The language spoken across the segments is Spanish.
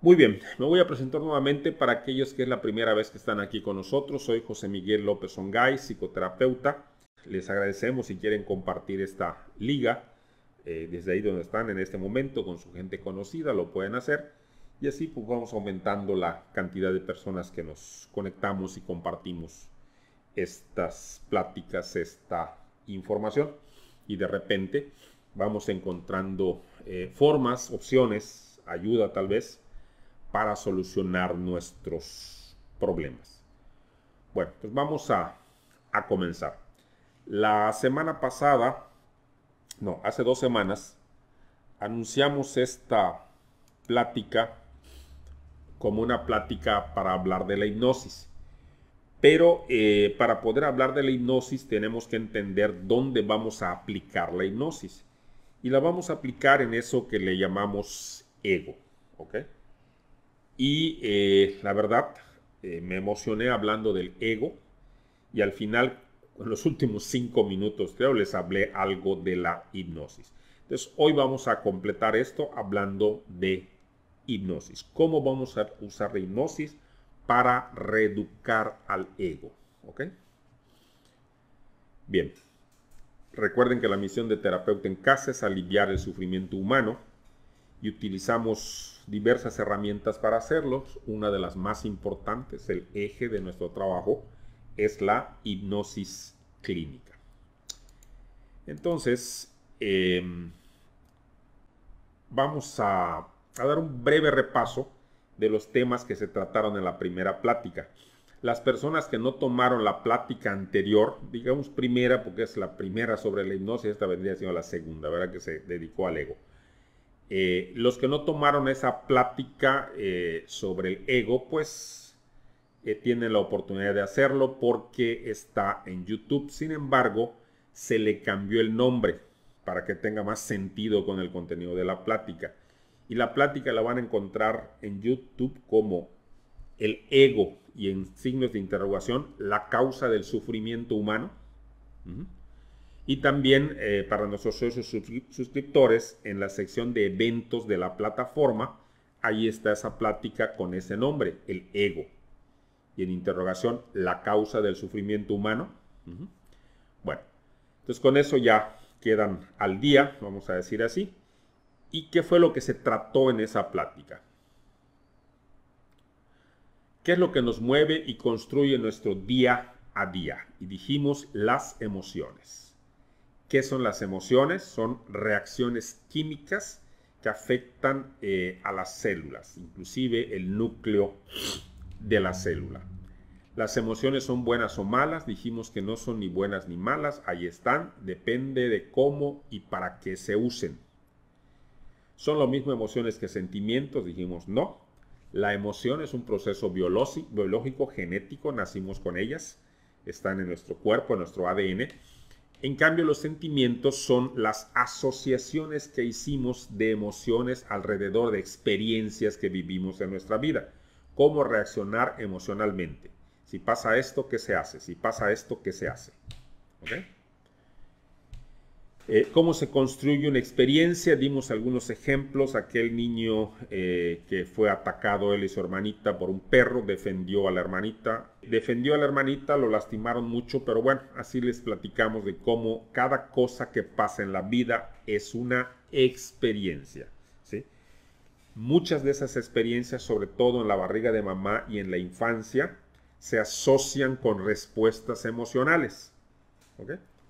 Muy bien, me voy a presentar nuevamente para aquellos que es la primera vez que están aquí con nosotros. Soy José Miguel López Ongay, psicoterapeuta. Les agradecemos si quieren compartir esta liga eh, desde ahí donde están en este momento con su gente conocida, lo pueden hacer. Y así pues vamos aumentando la cantidad de personas que nos conectamos y compartimos estas pláticas, esta información. Y de repente vamos encontrando eh, formas, opciones, ayuda tal vez para solucionar nuestros problemas. Bueno, pues vamos a, a comenzar. La semana pasada, no, hace dos semanas, anunciamos esta plática como una plática para hablar de la hipnosis. Pero eh, para poder hablar de la hipnosis tenemos que entender dónde vamos a aplicar la hipnosis. Y la vamos a aplicar en eso que le llamamos ego. ¿ok? Y eh, la verdad, eh, me emocioné hablando del ego y al final, en los últimos cinco minutos, creo, les hablé algo de la hipnosis. Entonces, hoy vamos a completar esto hablando de hipnosis. ¿Cómo vamos a usar la hipnosis para reeducar al ego? ¿Ok? Bien. Recuerden que la misión de terapeuta en casa es aliviar el sufrimiento humano y utilizamos diversas herramientas para hacerlos. Una de las más importantes, el eje de nuestro trabajo, es la hipnosis clínica. Entonces, em, vamos a, dar un breve repaso de los temas que se trataron en la primera plática. Las personas que no tomaron la plática anterior, digamos primera, porque es la primera sobre la hipnosis, esta vendría siendo la segunda, ¿verdad? Que se dedicó al ego. Eh, los que no tomaron esa plática eh, sobre el ego, pues eh, tienen la oportunidad de hacerlo porque está en YouTube. Sin embargo, se le cambió el nombre para que tenga más sentido con el contenido de la plática. Y la plática la van a encontrar en YouTube como el ego y en signos de interrogación, la causa del sufrimiento humano y también eh, para nuestros socios suscriptores en la sección de eventos de la plataforma. Ahí está esa plática con ese nombre, el ego. Y en interrogación, la causa del sufrimiento humano. Bueno, entonces con eso ya quedan al día, vamos a decir así. ¿Y qué fue lo que se trató en esa plática? ¿Qué es lo que nos mueve y construye nuestro día a día? Y dijimos las emociones. ¿Qué son las emociones? Son reacciones químicas que afectan eh, a las células, inclusive el núcleo de la célula. Las emociones son buenas o malas, dijimos que no son ni buenas ni malas, ahí están, depende de cómo y para qué se usen. ¿Son lo mismo emociones que sentimientos? Dijimos no. La emoción es un proceso biológico, genético, nacimos con ellas, están en nuestro cuerpo, en nuestro ADN en cambio, los sentimientos son las asociaciones que hicimos de emociones alrededor de experiencias que vivimos en nuestra vida. Cómo reaccionar emocionalmente. Si pasa esto, ¿qué se hace? Si pasa esto, ¿qué se hace? Eh, ¿Cómo se construye una experiencia? Dimos algunos ejemplos. Aquel niño eh, que fue atacado, él y su hermanita, por un perro, defendió a la hermanita. Defendió a la hermanita, lo lastimaron mucho, pero bueno, así les platicamos de cómo cada cosa que pasa en la vida es una experiencia. Muchas de esas experiencias, sobre todo en la barriga de mamá y en la infancia, se asocian con respuestas emocionales.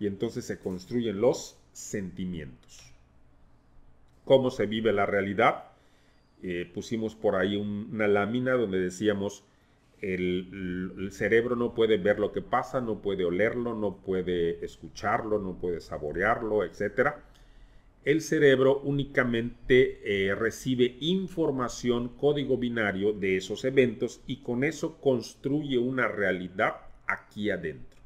Y entonces se construyen los sentimientos. ¿Cómo se vive la realidad? Eh, pusimos por ahí una lámina donde decíamos, el, cerebro no puede ver lo que pasa, no puede olerlo, no puede escucharlo, no puede saborearlo, etc. El cerebro únicamente eh, recibe información, código binario de esos eventos y con eso construye una realidad aquí adentro.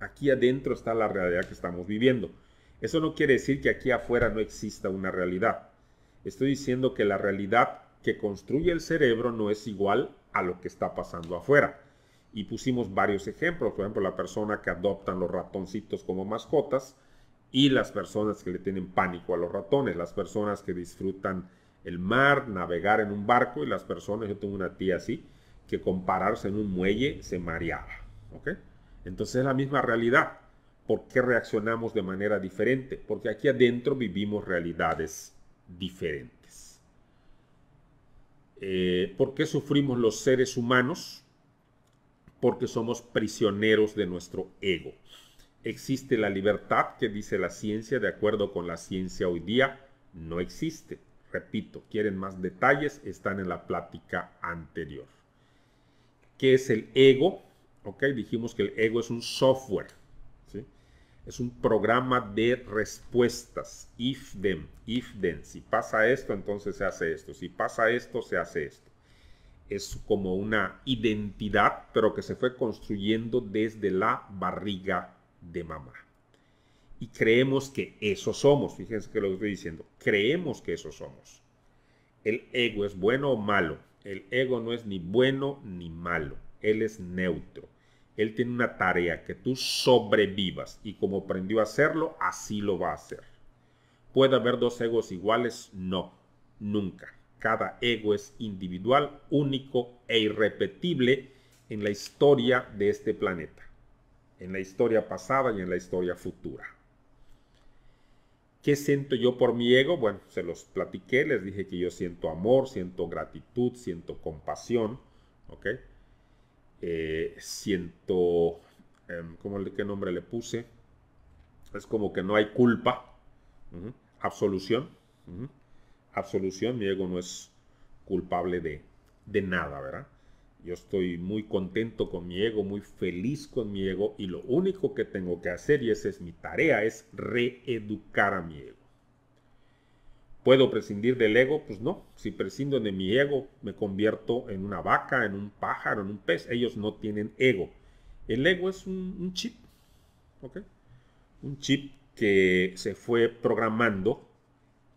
Aquí adentro está la realidad que estamos viviendo. Eso no quiere decir que aquí afuera no exista una realidad. Estoy diciendo que la realidad que construye el cerebro no es igual a lo que está pasando afuera. Y pusimos varios ejemplos, por ejemplo, la persona que adoptan los ratoncitos como mascotas y las personas que le tienen pánico a los ratones, las personas que disfrutan el mar, navegar en un barco y las personas, yo tengo una tía así, que compararse en un muelle se mareaba. Entonces es la misma realidad por qué reaccionamos de manera diferente, porque aquí adentro vivimos realidades diferentes. Eh, ¿Por qué sufrimos los seres humanos? Porque somos prisioneros de nuestro ego. ¿Existe la libertad que dice la ciencia de acuerdo con la ciencia hoy día? No existe. Repito, quieren más detalles, están en la plática anterior. ¿Qué es el ego? Ok, dijimos que el ego es un software es un programa de respuestas. If then, if then. Si pasa esto, entonces se hace esto. Si pasa esto, se hace esto. Es como una identidad, pero que se fue construyendo desde la barriga de mamá. Y creemos que eso somos. Fíjense que lo estoy diciendo. Creemos que eso somos. El ego es bueno o malo. El ego no es ni bueno ni malo. Él es neutro él tiene una tarea, que tú sobrevivas. Y como aprendió a hacerlo, así lo va a hacer. ¿Puede haber dos egos iguales? No, nunca. Cada ego es individual, único e irrepetible en la historia de este planeta, en la historia pasada y en la historia futura. ¿Qué siento yo por mi ego? Bueno, se los platiqué, les dije que yo siento amor, siento gratitud, siento compasión, ¿ok? Eh, siento, em, ¿cómo qué nombre le puse? Es como que no hay culpa, absolución, absolución, mi ego no es culpable de, de nada, ¿verdad? Yo estoy muy contento con mi ego, muy feliz con mi ego y lo único que tengo que hacer, y esa es mi tarea, es reeducar a mi ego. ¿Puedo prescindir del ego? Pues no, si prescindo de mi ego me convierto en una vaca, en un pájaro, en un pez. Ellos no tienen ego. El ego es un, chip, ¿ok? Un chip que se fue programando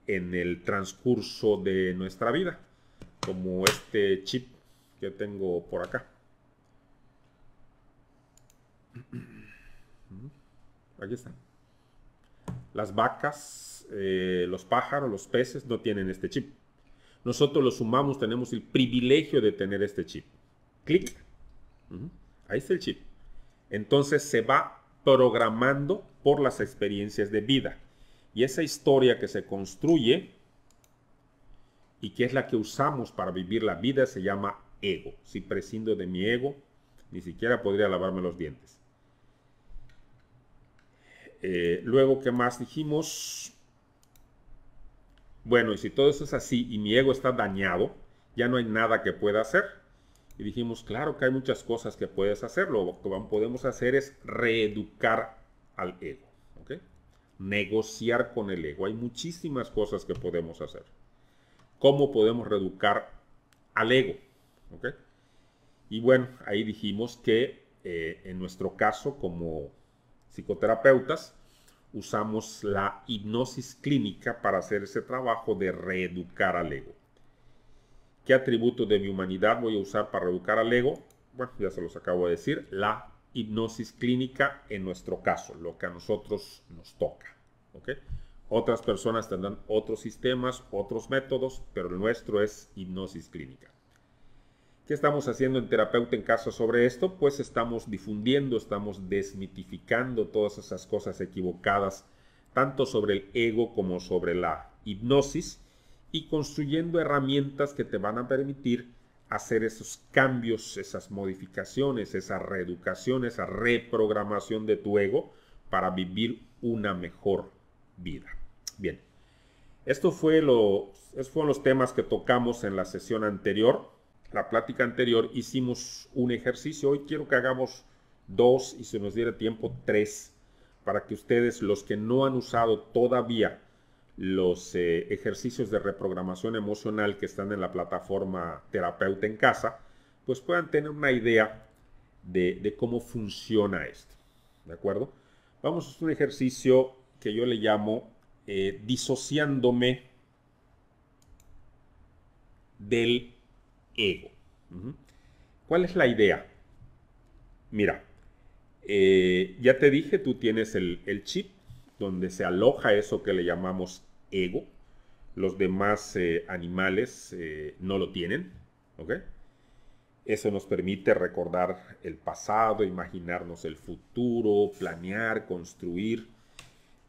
en el transcurso de nuestra vida, como este chip que tengo por acá. Aquí está. Las vacas eh, los pájaros, los peces no tienen este chip. Nosotros los sumamos, tenemos el privilegio de tener este chip. Clic. Ahí está el chip. Entonces se va programando por las experiencias de vida. Y esa historia que se construye y que es la que usamos para vivir la vida se llama ego. Si prescindo de mi ego, ni siquiera podría lavarme los dientes. Eh, luego, ¿qué más dijimos? Bueno, y si todo eso es así y mi ego está dañado, ya no hay nada que pueda hacer. Y dijimos, claro que hay muchas cosas que puedes hacer. Lo que podemos hacer es reeducar al ego. Negociar con el ego. Hay muchísimas cosas que podemos hacer. ¿Cómo podemos reeducar al ego? Y bueno, ahí dijimos que eh, en nuestro caso como psicoterapeutas, usamos la hipnosis clínica para hacer ese trabajo de reeducar al ego. ¿Qué atributo de mi humanidad voy a usar para reeducar al ego? Bueno, ya se los acabo de decir, la hipnosis clínica en nuestro caso, lo que a nosotros nos toca. Otras personas tendrán otros sistemas, otros métodos, pero el nuestro es hipnosis clínica. ¿Qué estamos haciendo en Terapeuta en Casa sobre esto? Pues estamos difundiendo, estamos desmitificando todas esas cosas equivocadas, tanto sobre el ego como sobre la hipnosis, y construyendo herramientas que te van a permitir hacer esos cambios, esas modificaciones, esa reeducación, esa reprogramación de tu ego para vivir una mejor vida. Bien, esto fue estos fueron los temas que tocamos en la sesión anterior la plática anterior hicimos un ejercicio. Hoy quiero que hagamos dos y se nos diera tiempo tres para que ustedes, los que no han usado todavía los eh, ejercicios de reprogramación emocional que están en la plataforma Terapeuta en Casa, pues puedan tener una idea de, cómo funciona esto. ¿De acuerdo? Vamos a hacer un ejercicio que yo le llamo eh, disociándome del ego. ¿Cuál es la idea? Mira, eh, ya te dije, tú tienes el, chip donde se aloja eso que le llamamos ego. Los demás eh, animales eh, no lo tienen. ¿ok? Eso nos permite recordar el pasado, imaginarnos el futuro, planear, construir,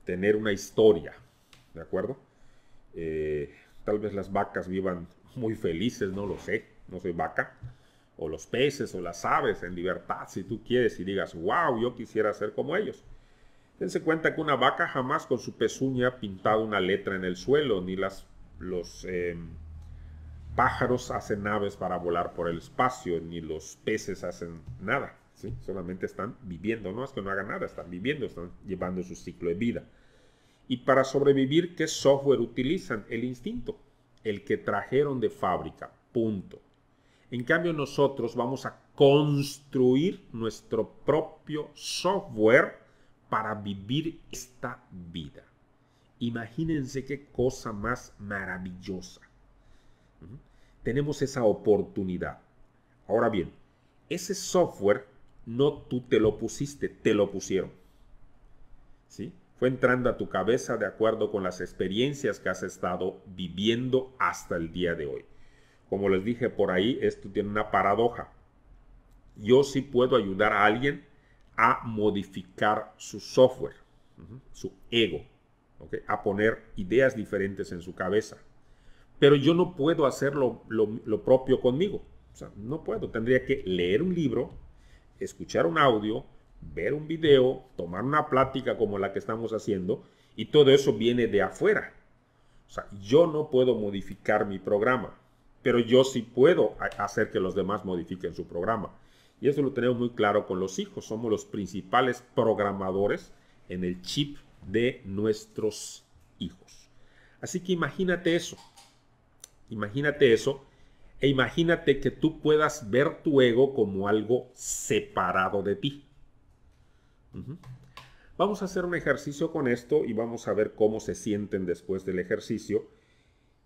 tener una historia. ¿De acuerdo? tal vez las vacas vivan muy felices, no lo sé no soy vaca, o los peces o las aves en libertad si tú quieres y digas, wow, yo quisiera ser como ellos. Dense cuenta que una vaca jamás con su pezuña pintado una letra en el suelo, ni las, los em, pájaros hacen naves para volar por el espacio, ni los peces hacen nada. Solamente están viviendo, no es que no hagan nada, están viviendo, están llevando su ciclo de vida. Y para sobrevivir, ¿qué software utilizan? El instinto, el que trajeron de fábrica, punto. En cambio, nosotros vamos a construir nuestro propio software para vivir esta vida. Imagínense qué cosa más maravillosa. Tenemos esa oportunidad. Ahora bien, ese software no tú te lo pusiste, te lo pusieron. ¿Sí? Fue entrando a tu cabeza de acuerdo con las experiencias que has estado viviendo hasta el día de hoy. Como les dije por ahí, esto tiene una paradoja. Yo sí puedo ayudar a alguien a modificar su software, su ego, a poner ideas diferentes en su cabeza. Pero yo no puedo hacer lo, lo propio conmigo. O sea, no puedo. Tendría que leer un libro, escuchar un audio, ver un video, tomar una plática como la que estamos haciendo, y todo eso viene de afuera. O sea, yo no puedo modificar mi programa pero yo sí puedo hacer que los demás modifiquen su programa. Y eso lo tenemos muy claro con los hijos. Somos los principales programadores en el chip de nuestros hijos. Así que imagínate eso. Imagínate eso. E imagínate que tú puedas ver tu ego como algo separado de ti. Vamos a hacer un ejercicio con esto y vamos a ver cómo se sienten después del ejercicio.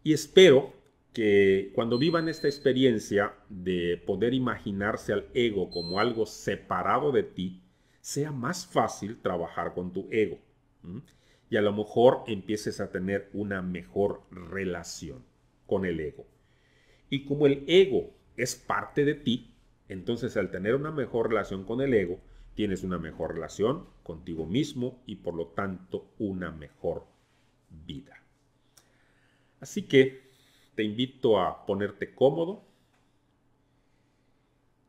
Y espero que cuando vivan esta experiencia de poder imaginarse al ego como algo separado de ti, sea más fácil trabajar con tu ego. Y a lo mejor empieces a tener una mejor relación con el ego. Y como el ego es parte de ti, entonces al tener una mejor relación con el ego, tienes una mejor relación contigo mismo y por lo tanto una mejor vida. Así que te invito a ponerte cómodo.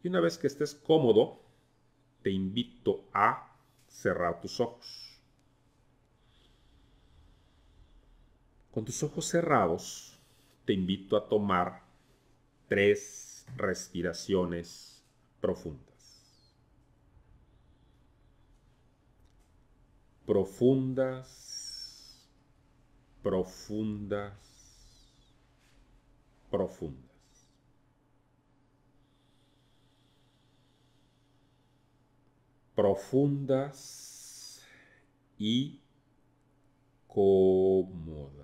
Y una vez que estés cómodo, te invito a cerrar tus ojos. Con tus ojos cerrados, te invito a tomar tres respiraciones profundas. Profundas, profundas profundas. Profundas y cómodas.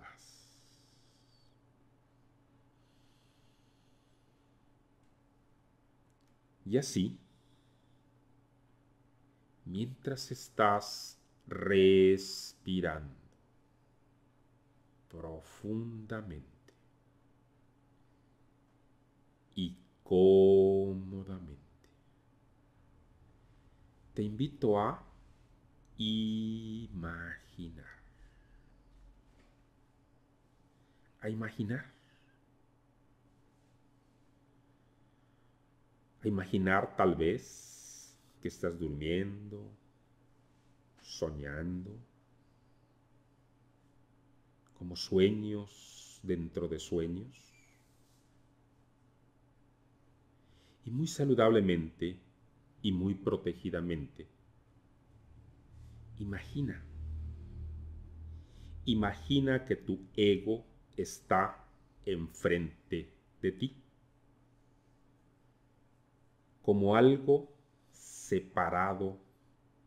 Y así, mientras estás respirando profundamente, cómodamente. Te invito a imaginar. A imaginar. A imaginar tal vez que estás durmiendo, soñando, como sueños dentro de sueños. y muy saludablemente y muy protegidamente. Imagina, imagina que tu ego está enfrente de ti, como algo separado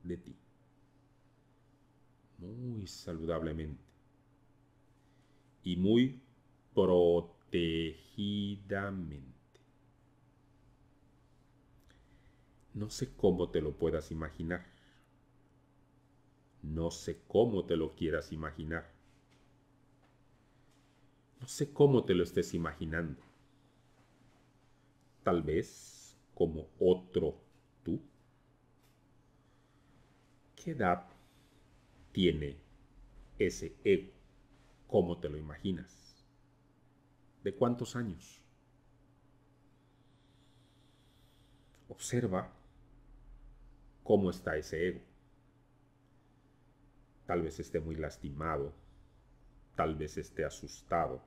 de ti, muy saludablemente y muy protegidamente. No sé cómo te lo puedas imaginar. No sé cómo te lo quieras imaginar. No sé cómo te lo estés imaginando. Tal vez como otro tú. ¿Qué edad tiene ese ego? ¿Cómo te lo imaginas? ¿De cuántos años? Observa cómo está ese ego. Tal vez esté muy lastimado, tal vez esté asustado,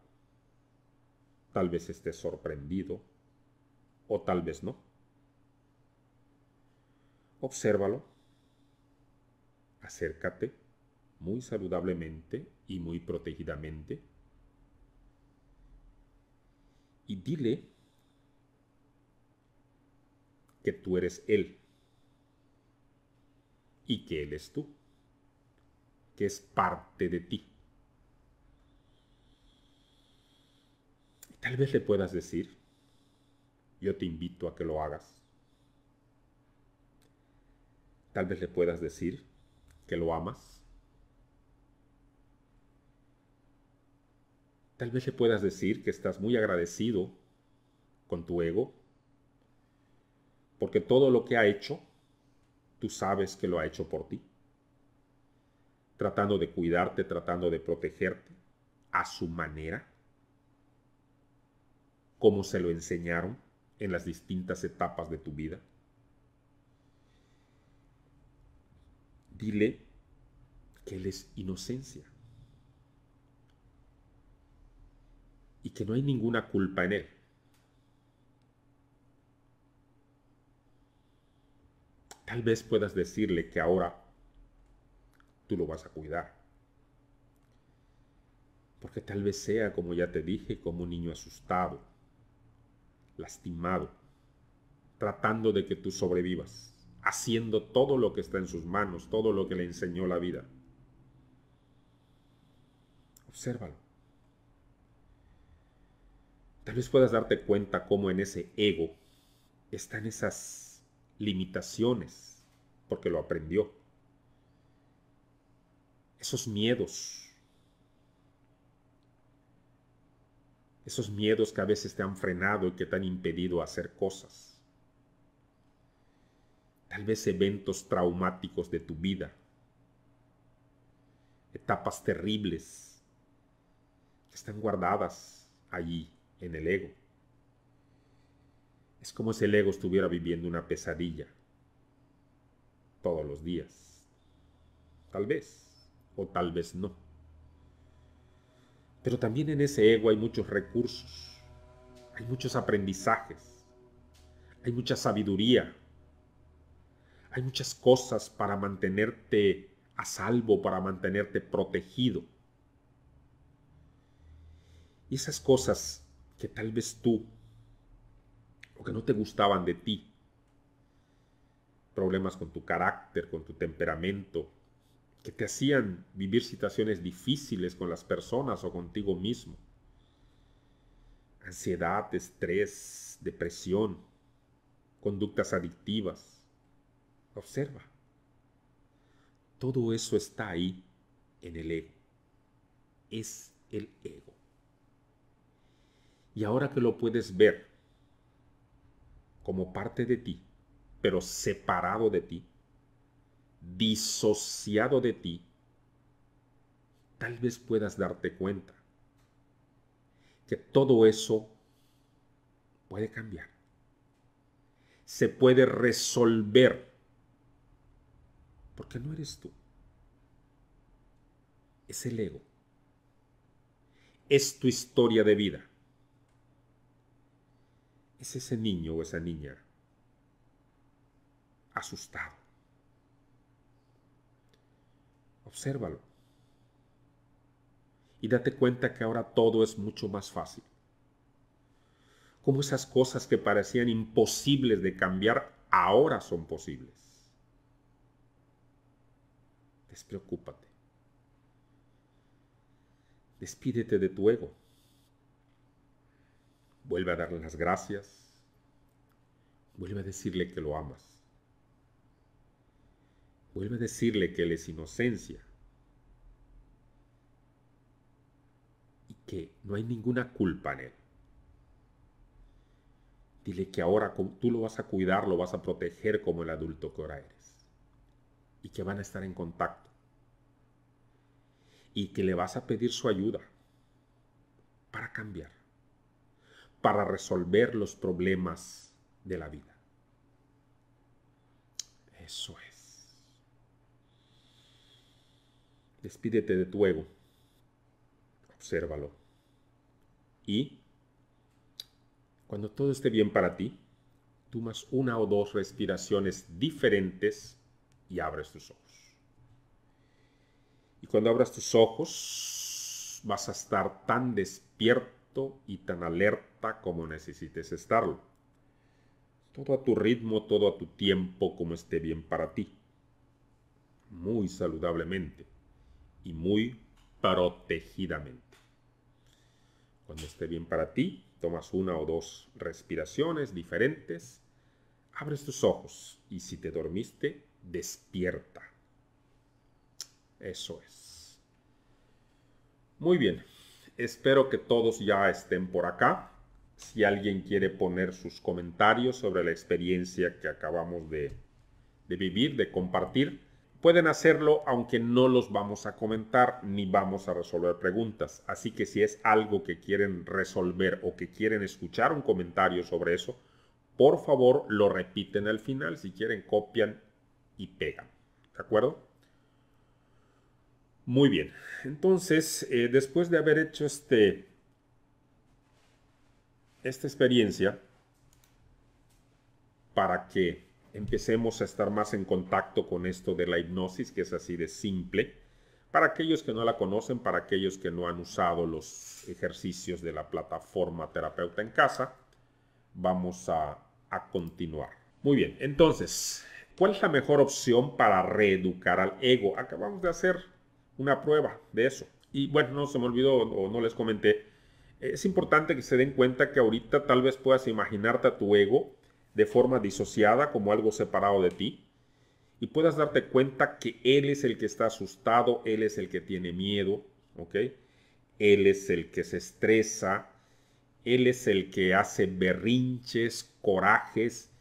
tal vez esté sorprendido o tal vez no. Obsérvalo, acércate muy saludablemente y muy protegidamente y dile que tú eres Él y que es tú, que es parte de ti. tal vez le puedas decir, yo te invito a que lo hagas. Tal vez le puedas decir que lo amas. Tal vez le puedas decir que estás muy agradecido con tu ego, porque todo lo que ha hecho tú sabes que lo ha hecho por ti, tratando de cuidarte, tratando de protegerte a su manera, como se lo enseñaron en las distintas etapas de tu vida. Dile que Él es inocencia y que no hay ninguna culpa en Él Tal vez puedas decirle que ahora tú lo vas a cuidar. Porque tal vez sea, como ya te dije, como un niño asustado, lastimado, tratando de que tú sobrevivas, haciendo todo lo que está en sus manos, todo lo que le enseñó la vida. Obsérvalo. Tal vez puedas darte cuenta cómo en ese ego están esas limitaciones, porque lo aprendió. Esos miedos, esos miedos que a veces te han frenado y que te han impedido hacer cosas. Tal vez eventos traumáticos de tu vida, etapas terribles que están guardadas allí en el ego. Es como si el ego estuviera viviendo una pesadilla todos los días. Tal vez, o tal vez no. Pero también en ese ego hay muchos recursos, hay muchos aprendizajes, hay mucha sabiduría, hay muchas cosas para mantenerte a salvo, para mantenerte protegido. Y esas cosas que tal vez tú o que no te gustaban de ti. Problemas con tu carácter, con tu temperamento, que te hacían vivir situaciones difíciles con las personas o contigo mismo. Ansiedad, estrés, depresión, conductas adictivas. Observa. Todo eso está ahí en el ego. Es el ego. Y ahora que lo puedes ver, como parte de ti, pero separado de ti, disociado de ti, tal vez puedas darte cuenta que todo eso puede cambiar. Se puede resolver. Porque no eres tú. Es el ego. Es tu historia de vida es ese niño o esa niña asustado. Obsérvalo. Y date cuenta que ahora todo es mucho más fácil. Como esas cosas que parecían imposibles de cambiar ahora son posibles. Despreocúpate. Despídete de tu ego. Vuelve a darle las gracias. Vuelve a decirle que lo amas. Vuelve a decirle que él es inocencia. Y que no hay ninguna culpa en él. Dile que ahora tú lo vas a cuidar, lo vas a proteger como el adulto que ahora eres. Y que van a estar en contacto. Y que le vas a pedir su ayuda para cambiar para resolver los problemas de la vida. Eso es. Despídete de tu ego. Obsérvalo. Y cuando todo esté bien para ti, tomas una o dos respiraciones diferentes y abres tus ojos. Y cuando abras tus ojos, vas a estar tan despierto y tan alerta como necesites estarlo. Todo a tu ritmo, todo a tu tiempo, como esté bien para ti. Muy saludablemente y muy protegidamente. Cuando esté bien para ti, tomas una o dos respiraciones diferentes, abres tus ojos y si te dormiste, despierta. Eso es. Muy bien. Espero que todos ya estén por acá. Si alguien quiere poner sus comentarios sobre la experiencia que acabamos de, vivir, de compartir, pueden hacerlo aunque no los vamos a comentar ni vamos a resolver preguntas. Así que si es algo que quieren resolver o que quieren escuchar un comentario sobre eso, por favor lo repiten al final. Si quieren, copian y pegan. ¿De acuerdo? Muy bien, entonces eh, después de haber hecho este, esta experiencia, para que empecemos a estar más en contacto con esto de la hipnosis, que es así de simple, para aquellos que no la conocen, para aquellos que no han usado los ejercicios de la plataforma terapeuta en casa, vamos a, a continuar. Muy bien, entonces, ¿cuál es la mejor opción para reeducar al ego? Acabamos de hacer una prueba de eso. Y bueno, no se me olvidó o no les comenté. Es importante que se den cuenta que ahorita tal vez puedas imaginarte a tu ego de forma disociada como algo separado de ti y puedas darte cuenta que él es el que está asustado, él es el que tiene miedo, ¿ok? Él es el que se estresa, él es el que hace berrinches, corajes,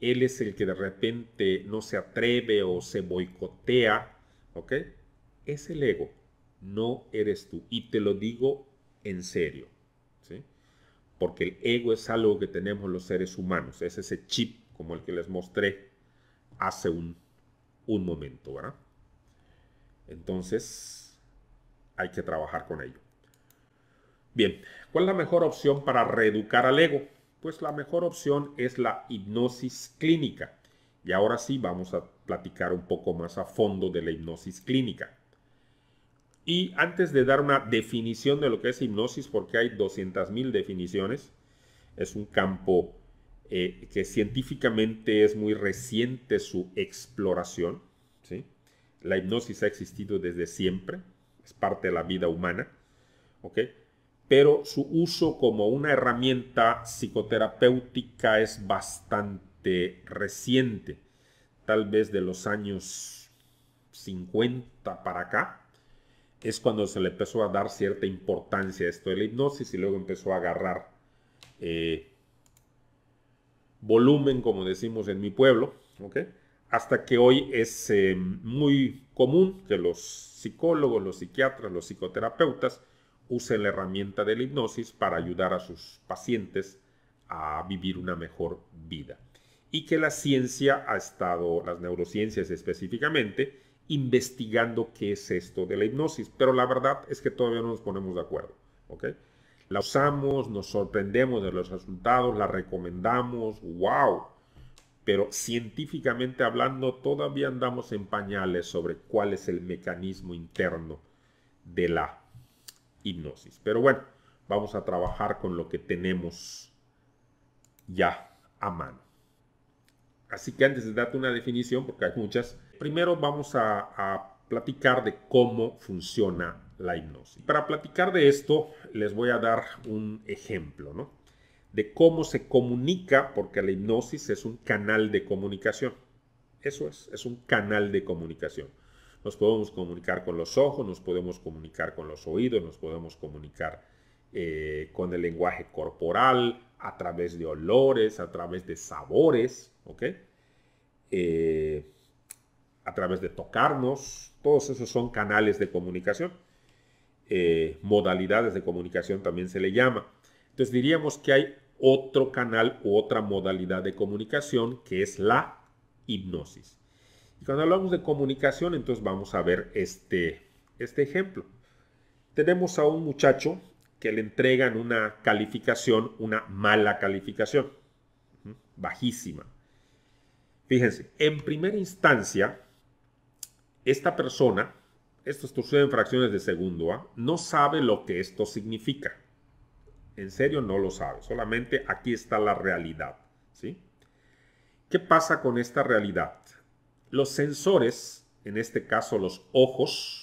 él es el que de repente no se atreve o se boicotea, ¿ok? es el ego, no eres tú. Y te lo digo en serio, Porque el ego es algo que tenemos los seres humanos, es ese chip como el que les mostré hace un, momento, Entonces, hay que trabajar con ello. Bien, ¿cuál es la mejor opción para reeducar al ego? Pues la mejor opción es la hipnosis clínica. Y ahora sí vamos a platicar un poco más a fondo de la hipnosis clínica. Y antes de dar una definición de lo que es hipnosis, porque hay 200.000 definiciones, es un campo eh, que científicamente es muy reciente su exploración. La hipnosis ha existido desde siempre, es parte de la vida humana, pero su uso como una herramienta psicoterapéutica es bastante reciente, tal vez de los años 50 para acá es cuando se le empezó a dar cierta importancia a esto de la hipnosis y luego empezó a agarrar eh, volumen, como decimos en mi pueblo, hasta que hoy es em, muy común que los psicólogos, los psiquiatras, los psicoterapeutas usen la herramienta de la hipnosis para ayudar a sus pacientes a vivir una mejor vida. Y que la ciencia ha estado, las neurociencias específicamente, investigando qué es esto de la hipnosis, pero la verdad es que todavía no nos ponemos de acuerdo. ¿ok? La usamos, nos sorprendemos de los resultados, la recomendamos, wow, pero científicamente hablando todavía andamos en pañales sobre cuál es el mecanismo interno de la hipnosis. Pero bueno, vamos a trabajar con lo que tenemos ya a mano. Así que antes de darte una definición, porque hay muchas, Primero vamos a, platicar de cómo funciona la hipnosis. Para platicar de esto, les voy a dar un ejemplo, ¿no? De cómo se comunica, porque la hipnosis es un canal de comunicación. Eso es, es un canal de comunicación. Nos podemos comunicar con los ojos, nos podemos comunicar con los oídos, nos podemos comunicar eh, con el lenguaje corporal, a través de olores, a través de sabores, ¿ok? Eh, a través de tocarnos, todos esos son canales de comunicación, eh, modalidades de comunicación también se le llama. Entonces diríamos que hay otro canal u otra modalidad de comunicación que es la hipnosis. Y cuando hablamos de comunicación, entonces vamos a ver este, este ejemplo. Tenemos a un muchacho que le entregan una calificación, una mala calificación, bajísima. Fíjense, en primera instancia, esta persona, esto sucede en fracciones de segundo, no sabe lo que esto significa. En serio no lo sabe, solamente aquí está la realidad. ¿sí? ¿Qué pasa con esta realidad? Los sensores, en este caso los ojos,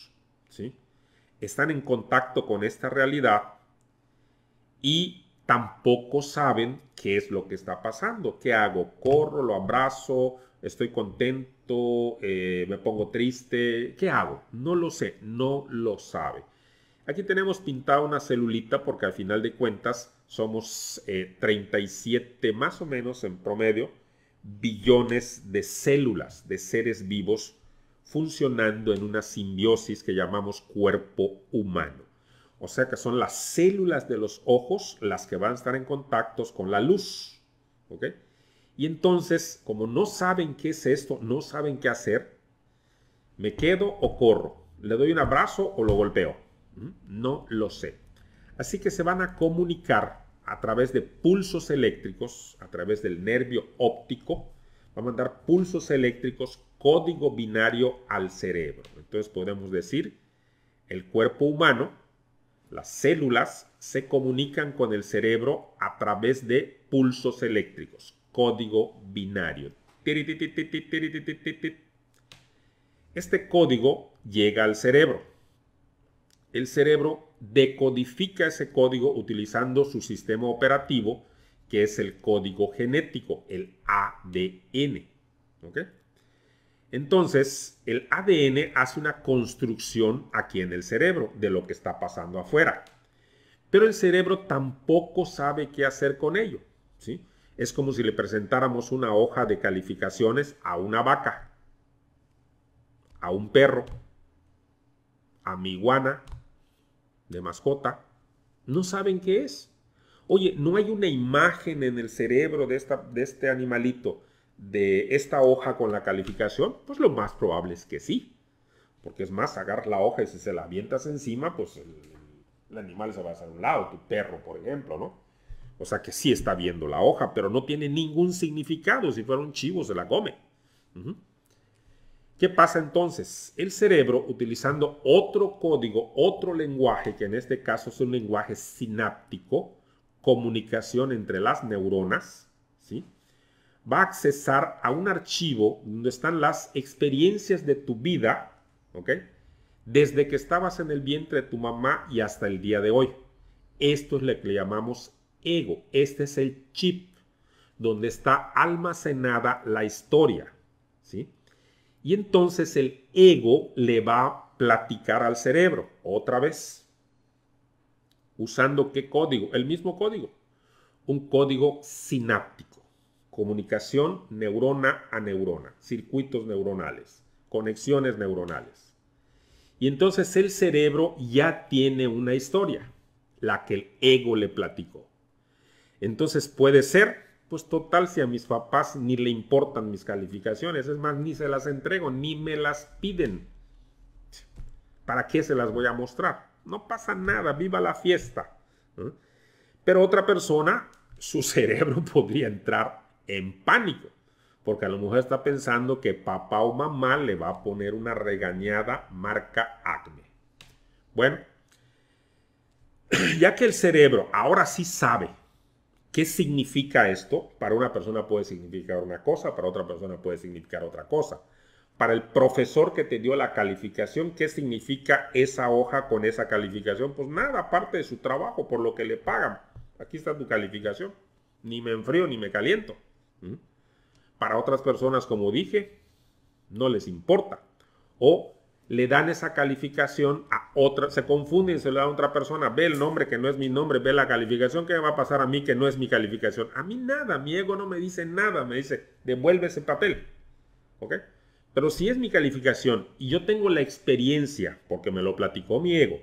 están en contacto con esta realidad y tampoco saben qué es lo que está pasando. ¿Qué hago? ¿Corro? ¿Lo abrazo? ¿Estoy contento? Eh, me pongo triste. ¿Qué hago? No lo sé, no lo sabe. Aquí tenemos pintada una celulita porque al final de cuentas somos 37 eh, más o menos en promedio billones de células, de seres vivos funcionando en una simbiosis que llamamos cuerpo humano. O sea que son las células de los ojos las que van a estar en contacto con la luz. ok y entonces, como no saben qué es esto, no saben qué hacer, me quedo o corro, le doy un abrazo o lo golpeo. ¿Mm? No lo sé. Así que se van a comunicar a través de pulsos eléctricos, a través del nervio óptico, va a mandar pulsos eléctricos, código binario al cerebro. Entonces podemos decir, el cuerpo humano, las células, se comunican con el cerebro a través de pulsos eléctricos, código binario. Este código llega al cerebro. El cerebro decodifica ese código utilizando su sistema operativo, que es el código genético, el ADN. Entonces, el ADN hace una construcción aquí en el cerebro de lo que está pasando afuera. Pero el cerebro tampoco sabe qué hacer con ello. ¿sí? es como si le presentáramos una hoja de calificaciones a una vaca, a un perro, a mi iguana de mascota. No saben qué es. Oye, no hay una imagen en el cerebro de, esta, de este animalito, de esta hoja con la calificación. Pues lo más probable es que sí. Porque es más, agarras la hoja y si se la avientas encima, pues el, animal se va a hacer un lado, tu perro, por ejemplo, ¿no? O sea que sí está viendo la hoja, pero no tiene ningún significado. Si fueron chivos, se la come. ¿Qué pasa entonces? El cerebro, utilizando otro código, otro lenguaje, que en este caso es un lenguaje sináptico, comunicación entre las neuronas, ¿sí? va a accesar a un archivo donde están las experiencias de tu vida, Desde que estabas en el vientre de tu mamá y hasta el día de hoy. Esto es lo que le llamamos ego. Este es el chip donde está almacenada la historia. ¿sí? Y entonces el ego le va a platicar al cerebro otra vez. ¿Usando qué código? El mismo código. Un código sináptico. Comunicación neurona a neurona. Circuitos neuronales. Conexiones neuronales. Y entonces el cerebro ya tiene una historia, la que el ego le platicó. Entonces puede ser, pues total, si a mis papás ni le importan mis calificaciones, es más, ni se las entrego, ni me las piden. ¿Para qué se las voy a mostrar? No pasa nada, viva la fiesta. Pero otra persona, su cerebro podría entrar en pánico, porque a lo mejor está pensando que papá o mamá le va a poner una regañada marca acme. Bueno, ya que el cerebro ahora sí sabe ¿Qué significa esto? Para una persona puede significar una cosa, para otra persona puede significar otra cosa. Para el profesor que te dio la calificación, ¿qué significa esa hoja con esa calificación? Pues nada, aparte de su trabajo, por lo que le pagan. Aquí está tu calificación. Ni me enfrío ni me caliento. ¿Mm? Para otras personas, como dije, no les importa. O le dan esa calificación a otra, se confunden, se le da a otra persona, ve el nombre que no es mi nombre, ve la calificación que va a pasar a mí que no es mi calificación. A mí nada, mi ego no me dice nada, me dice, devuelve ese papel. ¿Ok? Pero si es mi calificación y yo tengo la experiencia, porque me lo platicó mi ego,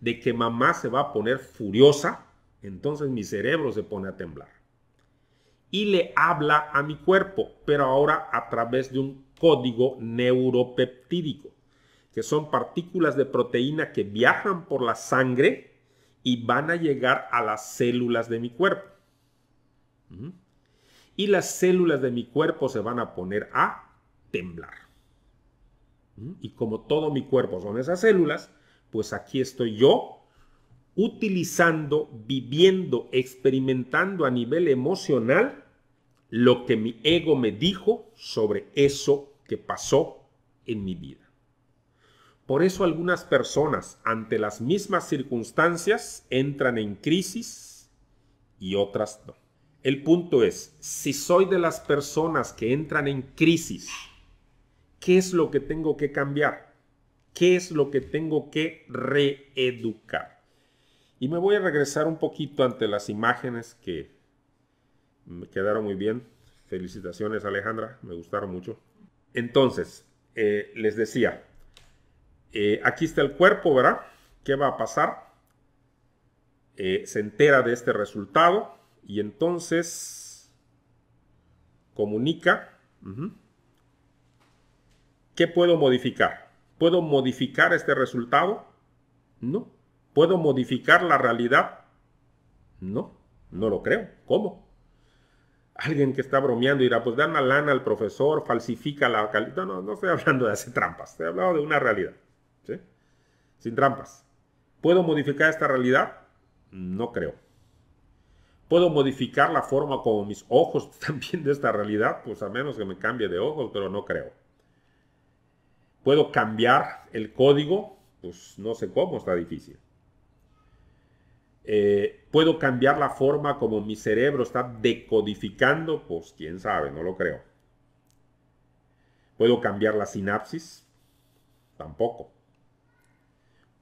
de que mamá se va a poner furiosa, entonces mi cerebro se pone a temblar. Y le habla a mi cuerpo, pero ahora a través de un código neuropeptídico que son partículas de proteína que viajan por la sangre y van a llegar a las células de mi cuerpo. Y las células de mi cuerpo se van a poner a temblar. Y como todo mi cuerpo son esas células, pues aquí estoy yo utilizando, viviendo, experimentando a nivel emocional lo que mi ego me dijo sobre eso que pasó en mi vida. Por eso algunas personas ante las mismas circunstancias entran en crisis y otras no. El punto es, si soy de las personas que entran en crisis, ¿qué es lo que tengo que cambiar? ¿Qué es lo que tengo que reeducar? Y me voy a regresar un poquito ante las imágenes que me quedaron muy bien. Felicitaciones Alejandra, me gustaron mucho. Entonces, eh, les decía, eh, aquí está el cuerpo, ¿verdad? ¿Qué va a pasar? Eh, se entera de este resultado y entonces comunica. ¿Qué puedo modificar? ¿Puedo modificar este resultado? No. ¿Puedo modificar la realidad? No, no lo creo. ¿Cómo? Alguien que está bromeando dirá, pues da una lana al profesor, falsifica la calidad. no, no estoy hablando de hacer trampas, estoy hablando de una realidad. Sin trampas. ¿Puedo modificar esta realidad? No creo. ¿Puedo modificar la forma como mis ojos están viendo esta realidad? Pues a menos que me cambie de ojos, pero no creo. ¿Puedo cambiar el código? Pues no sé cómo, está difícil. Eh, ¿Puedo cambiar la forma como mi cerebro está decodificando? Pues quién sabe, no lo creo. ¿Puedo cambiar la sinapsis? Tampoco.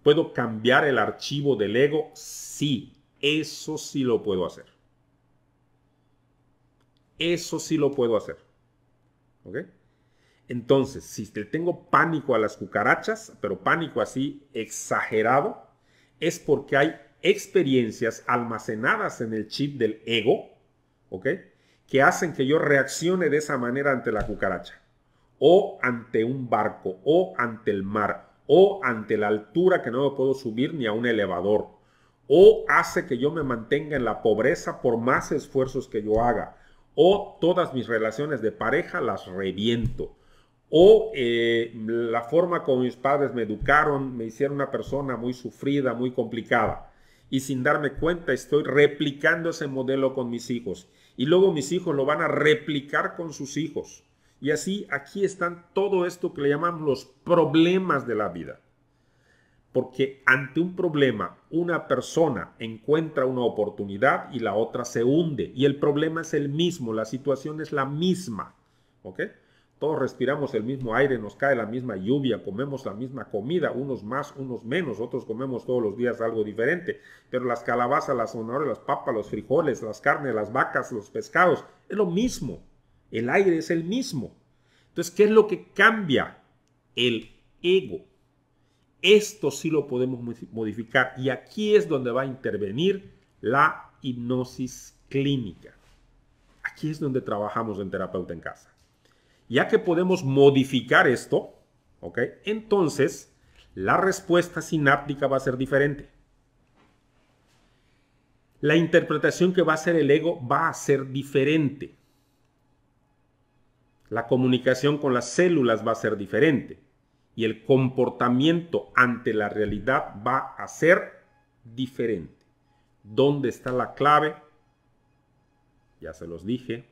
¿Puedo cambiar el archivo del ego? Sí, eso sí lo puedo hacer. Eso sí lo puedo hacer. ¿Ok? Entonces, si te tengo pánico a las cucarachas, pero pánico así exagerado, es porque hay experiencias almacenadas en el chip del ego, ¿ok? Que hacen que yo reaccione de esa manera ante la cucaracha, o ante un barco, o ante el mar, o ante la altura que no me puedo subir ni a un elevador, o hace que yo me mantenga en la pobreza por más esfuerzos que yo haga, o todas mis relaciones de pareja las reviento, o eh, la forma como mis padres me educaron me hicieron una persona muy sufrida, muy complicada, y sin darme cuenta estoy replicando ese modelo con mis hijos, y luego mis hijos lo van a replicar con sus hijos. Y así aquí están todo esto que le llamamos los problemas de la vida. Porque ante un problema una persona encuentra una oportunidad y la otra se hunde. Y el problema es el mismo, la situación es la misma. Todos respiramos el mismo aire, nos cae la misma lluvia, comemos la misma comida, unos más, unos menos, otros comemos todos los días algo diferente. Pero las calabazas, las zanahorias, las papas, los frijoles, las carnes, las vacas, los pescados, es lo mismo. El aire es el mismo. Entonces, ¿qué es lo que cambia? El ego. Esto sí lo podemos modificar y aquí es donde va a intervenir la hipnosis clínica. Aquí es donde trabajamos en terapeuta en casa. Ya que podemos modificar esto, ¿ok? Entonces, la respuesta sináptica va a ser diferente. La interpretación que va a hacer el ego va a ser diferente la comunicación con las células va a ser diferente y el comportamiento ante la realidad va a ser diferente. ¿Dónde está la clave? Ya se los dije.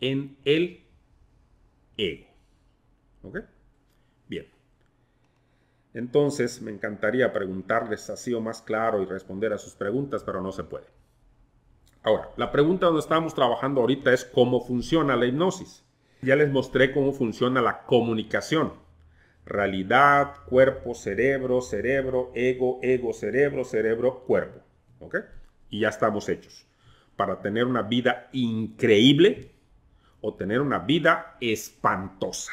En el ego. ¿Ok? Bien. Entonces, me encantaría preguntarles así o más claro y responder a sus preguntas, pero no se puede. Ahora, la pregunta donde estamos trabajando ahorita es cómo funciona la hipnosis. Ya les mostré cómo funciona la comunicación. Realidad, cuerpo, cerebro, cerebro, ego, ego, cerebro, cerebro, cuerpo. ¿Ok? Y ya estamos hechos. Para tener una vida increíble o tener una vida espantosa.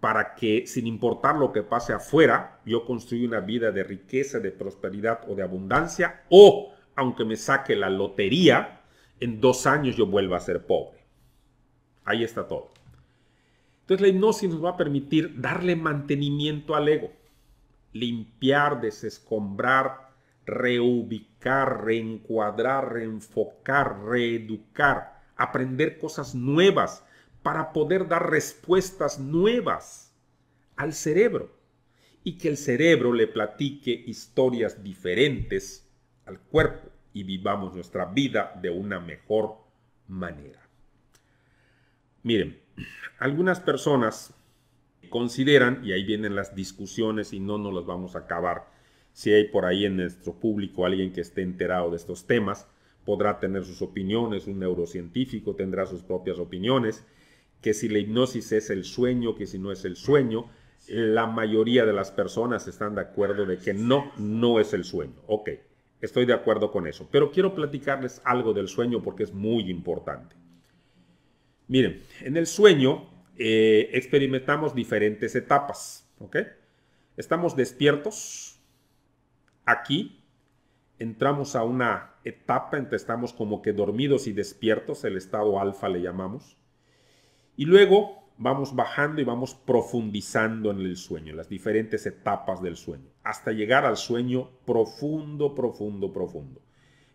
Para que sin importar lo que pase afuera, yo construya una vida de riqueza, de prosperidad o de abundancia o aunque me saque la lotería, en dos años yo vuelva a ser pobre. Ahí está todo. Entonces la hipnosis nos va a permitir darle mantenimiento al ego, limpiar, desescombrar, reubicar, reencuadrar, reenfocar, reeducar, aprender cosas nuevas para poder dar respuestas nuevas al cerebro y que el cerebro le platique historias diferentes al cuerpo y vivamos nuestra vida de una mejor manera. Miren, algunas personas consideran, y ahí vienen las discusiones y no nos las vamos a acabar, si hay por ahí en nuestro público alguien que esté enterado de estos temas, podrá tener sus opiniones, un neurocientífico tendrá sus propias opiniones, que si la hipnosis es el sueño, que si no es el sueño, la mayoría de las personas están de acuerdo de que no, no es el sueño. Ok, Estoy de acuerdo con eso. Pero quiero platicarles algo del sueño porque es muy importante. Miren, en el sueño eh, experimentamos diferentes etapas. ¿ok? Estamos despiertos. Aquí entramos a una etapa que estamos como que dormidos y despiertos, el estado alfa le llamamos. Y luego vamos bajando y vamos profundizando en el sueño, en las diferentes etapas del sueño, hasta llegar al sueño profundo, profundo, profundo.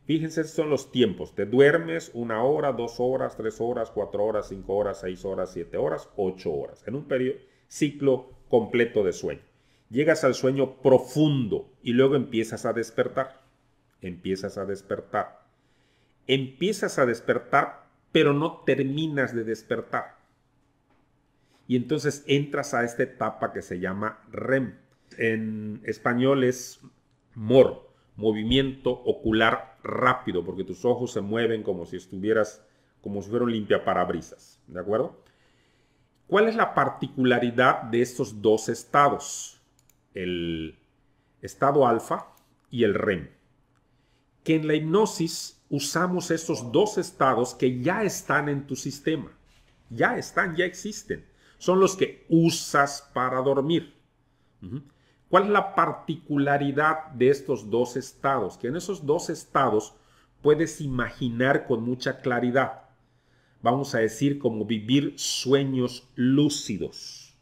Fíjense, son los tiempos. Te duermes una hora, dos horas, tres horas, cuatro horas, cinco horas, seis horas, siete horas, ocho horas, en un periodo, ciclo completo de sueño. Llegas al sueño profundo y luego empiezas a despertar. Empiezas a despertar. Empiezas a despertar, pero no terminas de despertar y entonces entras a esta etapa que se llama REM. En español es MOR, movimiento ocular rápido, porque tus ojos se mueven como si estuvieras, como si fuera un limpiaparabrisas. ¿De acuerdo? ¿Cuál es la particularidad de estos dos estados? El estado alfa y el REM. Que en la hipnosis usamos estos dos estados que ya están en tu sistema. Ya están, ya existen son los que usas para dormir. ¿Cuál es la particularidad de estos dos estados? Que en esos dos estados puedes imaginar con mucha claridad. Vamos a decir como vivir sueños lúcidos.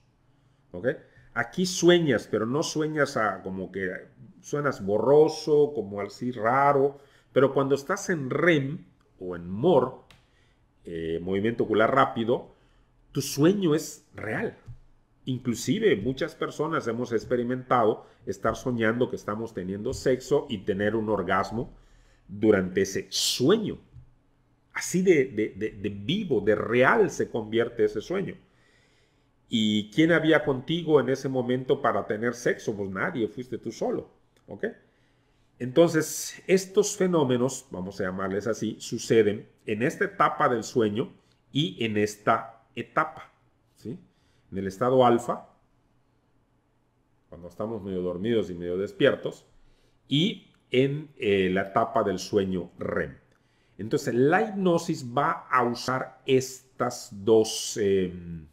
Aquí sueñas, pero no sueñas como que suenas borroso, como así raro. Pero cuando estás en REM o en MOR, eh, movimiento ocular rápido, tu sueño es real. Inclusive muchas personas hemos experimentado estar soñando que estamos teniendo sexo y tener un orgasmo durante ese sueño. Así de, vivo, de real se convierte ese sueño. ¿Y quién había contigo en ese momento para tener sexo? Pues nadie, fuiste tú solo. ¿Ok? Entonces, estos fenómenos, vamos a llamarles así, suceden en esta etapa del sueño y en esta etapa, ¿sí? En el estado alfa, cuando estamos medio dormidos y medio despiertos, y en eh, la etapa del sueño REM. Entonces, la hipnosis va a usar estas dos em,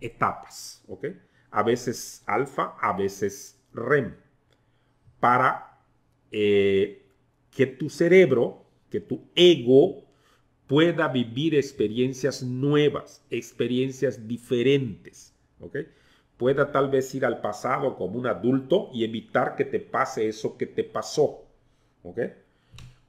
etapas, ¿ok? A veces alfa, a veces REM, para eh, que tu cerebro, que tu ego pueda vivir experiencias nuevas, experiencias diferentes, ¿ok? Pueda tal vez ir al pasado como un adulto y evitar que te pase eso que te pasó, ¿ok?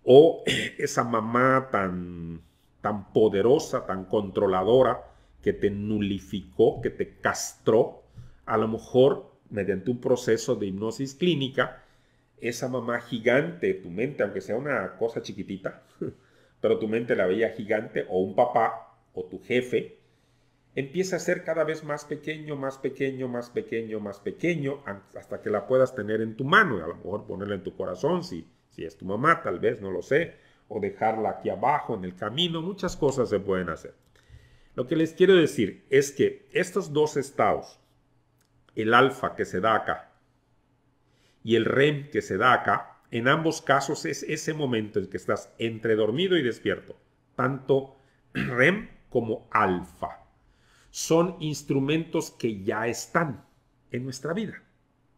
O esa mamá tan, tan poderosa, tan controladora, que te nulificó, que te castró, a lo mejor mediante un proceso de hipnosis clínica, esa mamá gigante, tu mente, aunque sea una cosa chiquitita, pero tu mente la veía gigante, o un papá, o tu jefe, empieza a ser cada vez más pequeño, más pequeño, más pequeño, más pequeño, hasta que la puedas tener en tu mano, y a lo mejor ponerla en tu corazón, si, si es tu mamá, tal vez, no lo sé, o dejarla aquí abajo en el camino, muchas cosas se pueden hacer. Lo que les quiero decir es que estos dos estados, el alfa que se da acá y el REM que se da acá, en ambos casos es ese momento en que estás entre dormido y despierto, tanto REM como alfa. Son instrumentos que ya están en nuestra vida,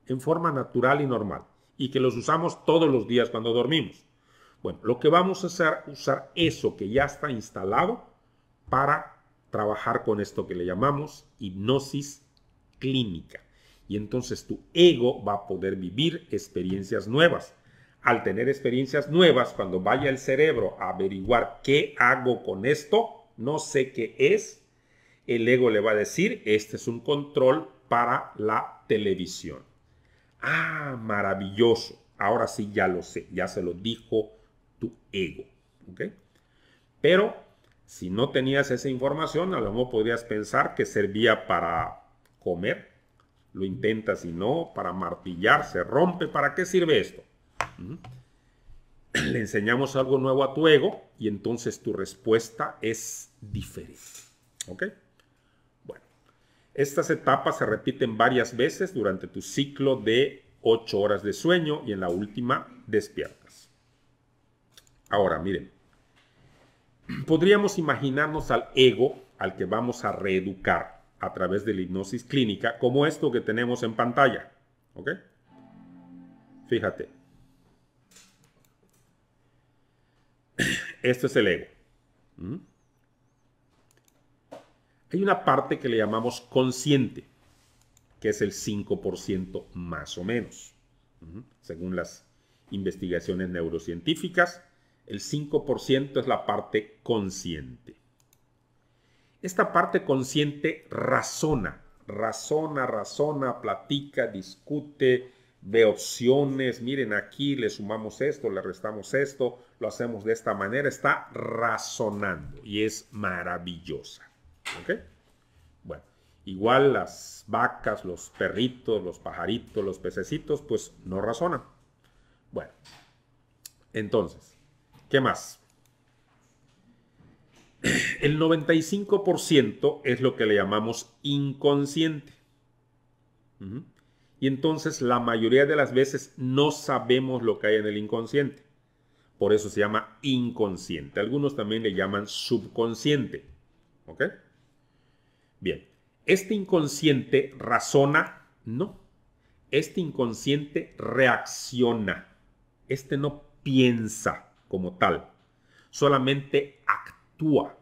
en forma natural y normal, y que los usamos todos los días cuando dormimos. Bueno, lo que vamos a hacer es usar eso que ya está instalado para trabajar con esto que le llamamos hipnosis clínica. Y entonces tu ego va a poder vivir experiencias nuevas al tener experiencias nuevas, cuando vaya el cerebro a averiguar qué hago con esto, no sé qué es, el ego le va a decir, este es un control para la televisión. Ah, maravilloso. Ahora sí ya lo sé, ya se lo dijo tu ego. Pero si no tenías esa información, a lo mejor podrías pensar que servía para comer. Lo intentas y no, para martillar, se rompe. ¿Para qué sirve esto? Le enseñamos algo nuevo a tu ego y entonces tu respuesta es diferente. ¿Ok? Bueno, estas etapas se repiten varias veces durante tu ciclo de 8 horas de sueño y en la última despiertas. Ahora, miren, podríamos imaginarnos al ego al que vamos a reeducar a través de la hipnosis clínica, como esto que tenemos en pantalla. ¿Ok? Fíjate, Esto es el ego. ¿Mm? Hay una parte que le llamamos consciente, que es el 5% más o menos. ¿Mm? Según las investigaciones neurocientíficas, el 5% es la parte consciente. Esta parte consciente razona, razona, razona, platica, discute, de opciones, miren aquí le sumamos esto, le restamos esto, lo hacemos de esta manera, está razonando y es maravillosa. ¿Ok? Bueno, igual las vacas, los perritos, los pajaritos, los pececitos, pues no razonan. Bueno, entonces, ¿qué más? El 95% es lo que le llamamos inconsciente y entonces la mayoría de las veces no sabemos lo que hay en el inconsciente. Por eso se llama inconsciente. Algunos también le llaman subconsciente. ¿Ok? Bien, este inconsciente razona, no. Este inconsciente reacciona. Este no piensa como tal, solamente actúa.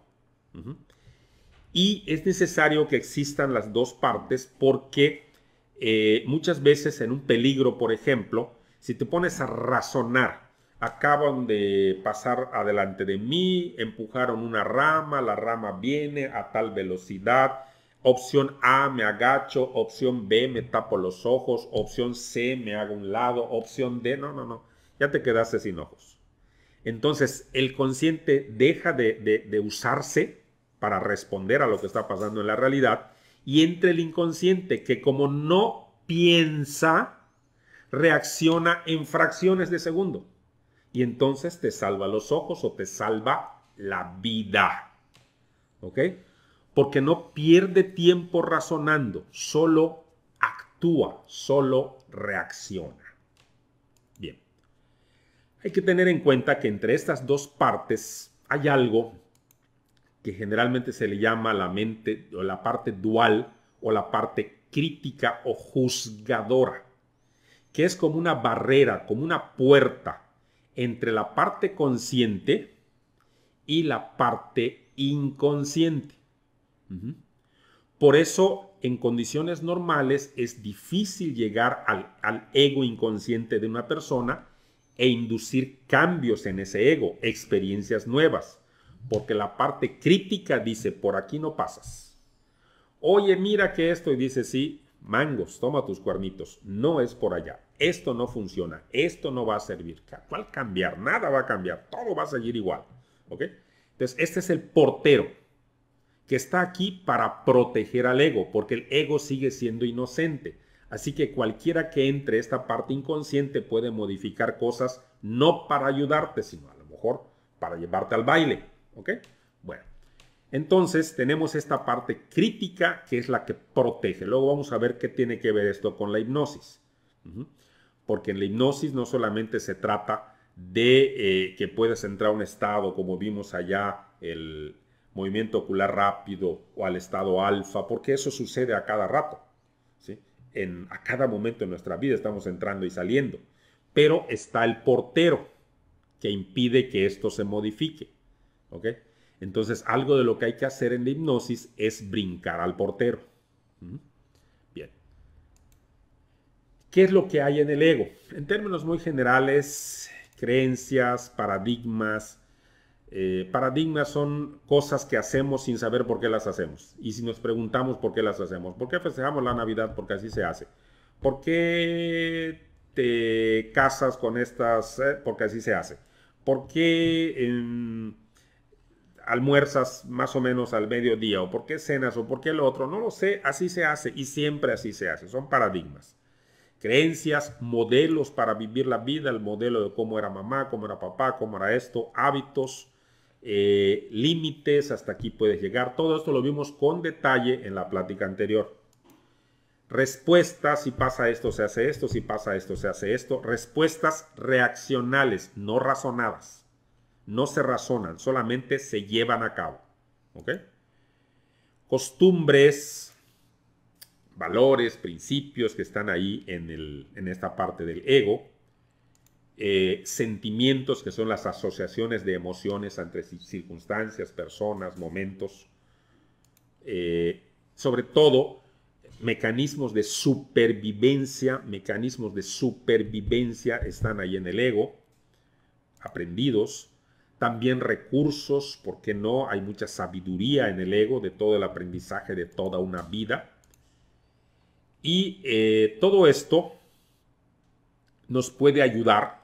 Y es necesario que existan las dos partes porque eh, muchas veces en un peligro, por ejemplo, si te pones a razonar, acaban de pasar adelante de mí, empujaron una rama, la rama viene a tal velocidad, opción A me agacho, opción B me tapo los ojos, opción C me hago un lado, opción D, no, no, no, ya te quedaste sin ojos. Entonces el consciente deja de, de usarse para responder a lo que está pasando en la realidad y entre el inconsciente, que como no piensa, reacciona en fracciones de segundo. Y entonces te salva los ojos o te salva la vida. ¿Ok? Porque no pierde tiempo razonando, solo actúa, solo reacciona. Bien. Hay que tener en cuenta que entre estas dos partes hay algo que generalmente se le llama la mente o la parte dual o la parte crítica o juzgadora, que es como una barrera, como una puerta entre la parte consciente y la parte inconsciente. Por eso, en condiciones normales es difícil llegar al ego inconsciente de una persona e inducir cambios en ese ego, experiencias nuevas porque la parte crítica dice, por aquí no pasas. Oye, mira que esto y dice, sí, mangos, toma tus cuernitos, no es por allá, esto no funciona, esto no va a servir, ¿cuál cambiar? Nada va a cambiar, todo va a seguir igual. ¿Ok? Entonces, este es el portero que está aquí para proteger al ego, porque el ego sigue siendo inocente. Así que cualquiera que entre esta parte inconsciente puede modificar cosas no para ayudarte, sino a lo mejor para llevarte al baile, ¿Ok? Bueno, entonces tenemos esta parte crítica que es la que protege. Luego vamos a ver qué tiene que ver esto con la hipnosis. Porque en la hipnosis no solamente se trata de eh, que puedes entrar a un estado, como vimos allá, el movimiento ocular rápido o al estado alfa, porque eso sucede a cada rato. ¿sí? En, a cada momento de nuestra vida estamos entrando y saliendo. Pero está el portero que impide que esto se modifique. ¿Ok? Entonces, algo de lo que hay que hacer en la hipnosis es brincar al portero. Bien. ¿Qué es lo que hay en el ego? En términos muy generales, creencias, paradigmas. Eh, paradigmas son cosas que hacemos sin saber por qué las hacemos. Y si nos preguntamos por qué las hacemos, ¿por qué festejamos la Navidad? Porque así se hace. ¿Por qué te casas con estas? Eh? Porque así se hace. ¿Por qué almuerzas más o menos al mediodía, o por qué cenas, o por qué lo otro, no lo sé, así se hace y siempre así se hace, son paradigmas. Creencias, modelos para vivir la vida, el modelo de cómo era mamá, cómo era papá, cómo era esto, hábitos, eh, límites, hasta aquí puedes llegar. Todo esto lo vimos con detalle en la plática anterior. Respuestas, si pasa esto, se hace esto, si pasa esto, se hace esto. Respuestas reaccionales, no razonadas no se razonan, solamente se llevan a cabo. ¿Ok? Costumbres, valores, principios que están ahí en, esta parte del ego. Eh, sentimientos que son las asociaciones de emociones entre circunstancias, personas, momentos. Eh, sobre todo, mecanismos de supervivencia, mecanismos de supervivencia están ahí en el ego, aprendidos, también recursos, ¿por qué no? Hay mucha sabiduría en el ego de todo el aprendizaje de toda una vida. Y eh, todo esto nos puede ayudar.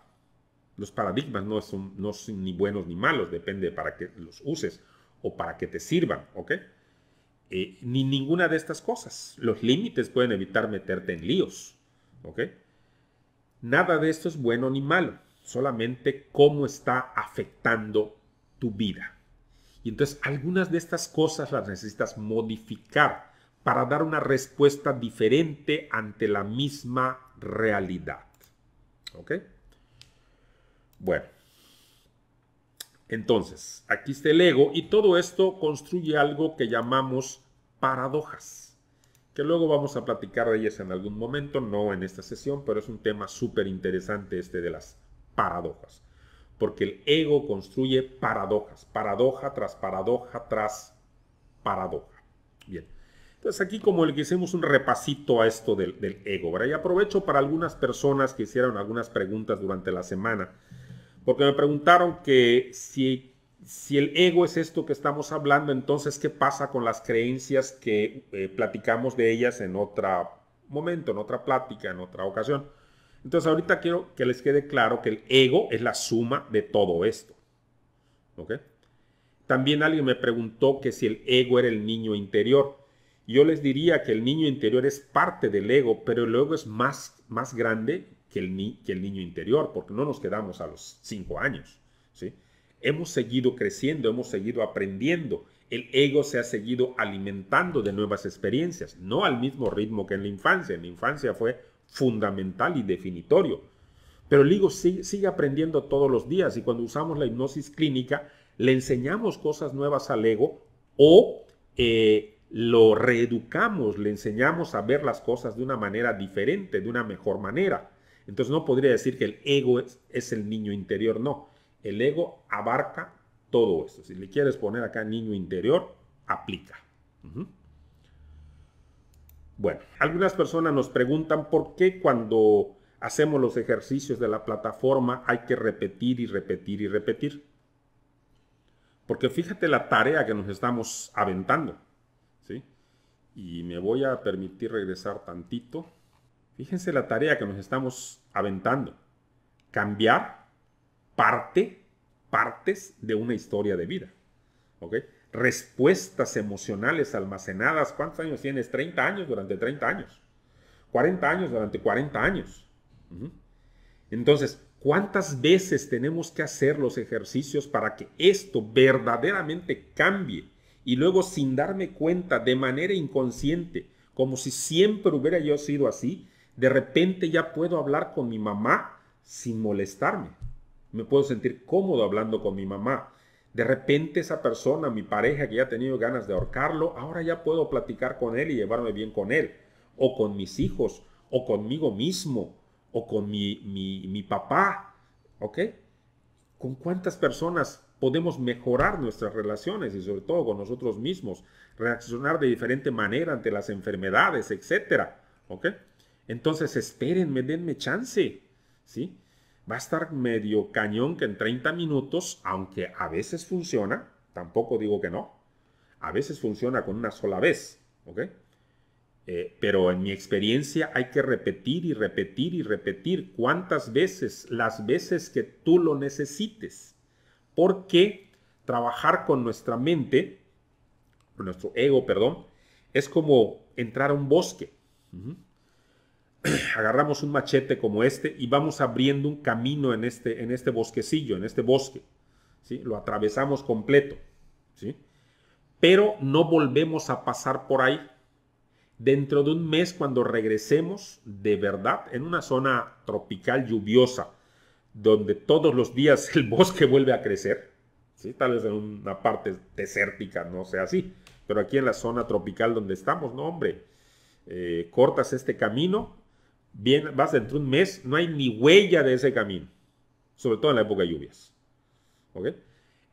Los paradigmas no son, ni buenos ni malos, depende para que los uses o para que te sirvan, ¿ok? Eh, ni ninguna de estas cosas. Los límites pueden evitar meterte en líos, ¿ok? Nada de esto es bueno ni malo solamente cómo está afectando tu vida. Y entonces algunas de estas cosas las necesitas modificar para dar una respuesta diferente ante la misma realidad. ¿Ok? Bueno. Entonces, aquí está el ego y todo esto construye algo que llamamos paradojas, que luego vamos a platicar de ellas en algún momento, no en esta sesión, pero es un tema súper interesante este de las paradojas. Porque el ego construye paradojas, paradoja tras paradoja tras paradoja. Bien. Entonces aquí como el que hicimos un repasito a esto del, ego, Y aprovecho para algunas personas que hicieron algunas preguntas durante la semana, porque me preguntaron que si, si el ego es esto que estamos hablando, entonces ¿qué pasa con las creencias que eh, platicamos de ellas en otro momento, en otra plática, en otra ocasión? Entonces ahorita quiero que les quede claro que el ego es la suma de todo esto. También alguien me preguntó que si el ego era el niño interior. Yo les diría que el niño interior es parte del ego, pero el ego es más, más grande que el, que el niño interior, porque no nos quedamos a los cinco años. ¿sí? Hemos seguido creciendo, hemos seguido aprendiendo. El ego se ha seguido alimentando de nuevas experiencias, no al mismo ritmo que en la infancia. En la infancia fue fundamental y definitorio. Pero el ego sigue, aprendiendo todos los días y cuando usamos la hipnosis clínica le enseñamos cosas nuevas al ego o eh, lo reeducamos, le enseñamos a ver las cosas de una manera diferente, de una mejor manera. Entonces no podría decir que el ego es, el niño interior, no. El ego abarca todo esto. Si le quieres poner acá niño interior, aplica. Bueno, algunas personas nos preguntan por qué cuando hacemos los ejercicios de la plataforma hay que repetir y repetir y repetir. Porque fíjate la tarea que nos estamos aventando. ¿sí? Y me voy a permitir regresar tantito. Fíjense la tarea que nos estamos aventando. Cambiar parte, partes de una historia de vida. ¿Ok? respuestas emocionales almacenadas. ¿Cuántos años tienes? 30 años durante 30 años. 40 años durante 40 años. Entonces, ¿cuántas veces tenemos que hacer los ejercicios para que esto verdaderamente cambie? Y luego sin darme cuenta de manera inconsciente, como si siempre hubiera yo sido así, de repente ya puedo hablar con mi mamá sin molestarme. Me puedo sentir cómodo hablando con mi mamá de repente esa persona, mi pareja que ya ha tenido ganas de ahorcarlo, ahora ya puedo platicar con él y llevarme bien con él, o con mis hijos, o conmigo mismo, o con mi, mi, papá, ¿ok? ¿Con cuántas personas podemos mejorar nuestras relaciones y sobre todo con nosotros mismos, reaccionar de diferente manera ante las enfermedades, etcétera, ¿ok? Entonces espérenme, denme chance, ¿sí? va a estar medio cañón que en 30 minutos, aunque a veces funciona, tampoco digo que no, a veces funciona con una sola vez, ¿ok? Eh, pero en mi experiencia hay que repetir y repetir y repetir cuántas veces, las veces que tú lo necesites, porque trabajar con nuestra mente, con nuestro ego, perdón, es como entrar a un bosque. agarramos un machete como este y vamos abriendo un camino en este, en este bosquecillo, en este bosque. ¿sí? Lo atravesamos completo. ¿sí? Pero no volvemos a pasar por ahí. Dentro de un mes, cuando regresemos de verdad en una zona tropical lluviosa, donde todos los días el bosque vuelve a crecer, ¿sí? tal vez en una parte desértica no sea así, pero aquí en la zona tropical donde estamos, no hombre, eh, cortas este camino bien, vas dentro de un mes, no hay ni huella de ese camino, sobre todo en la época de lluvias.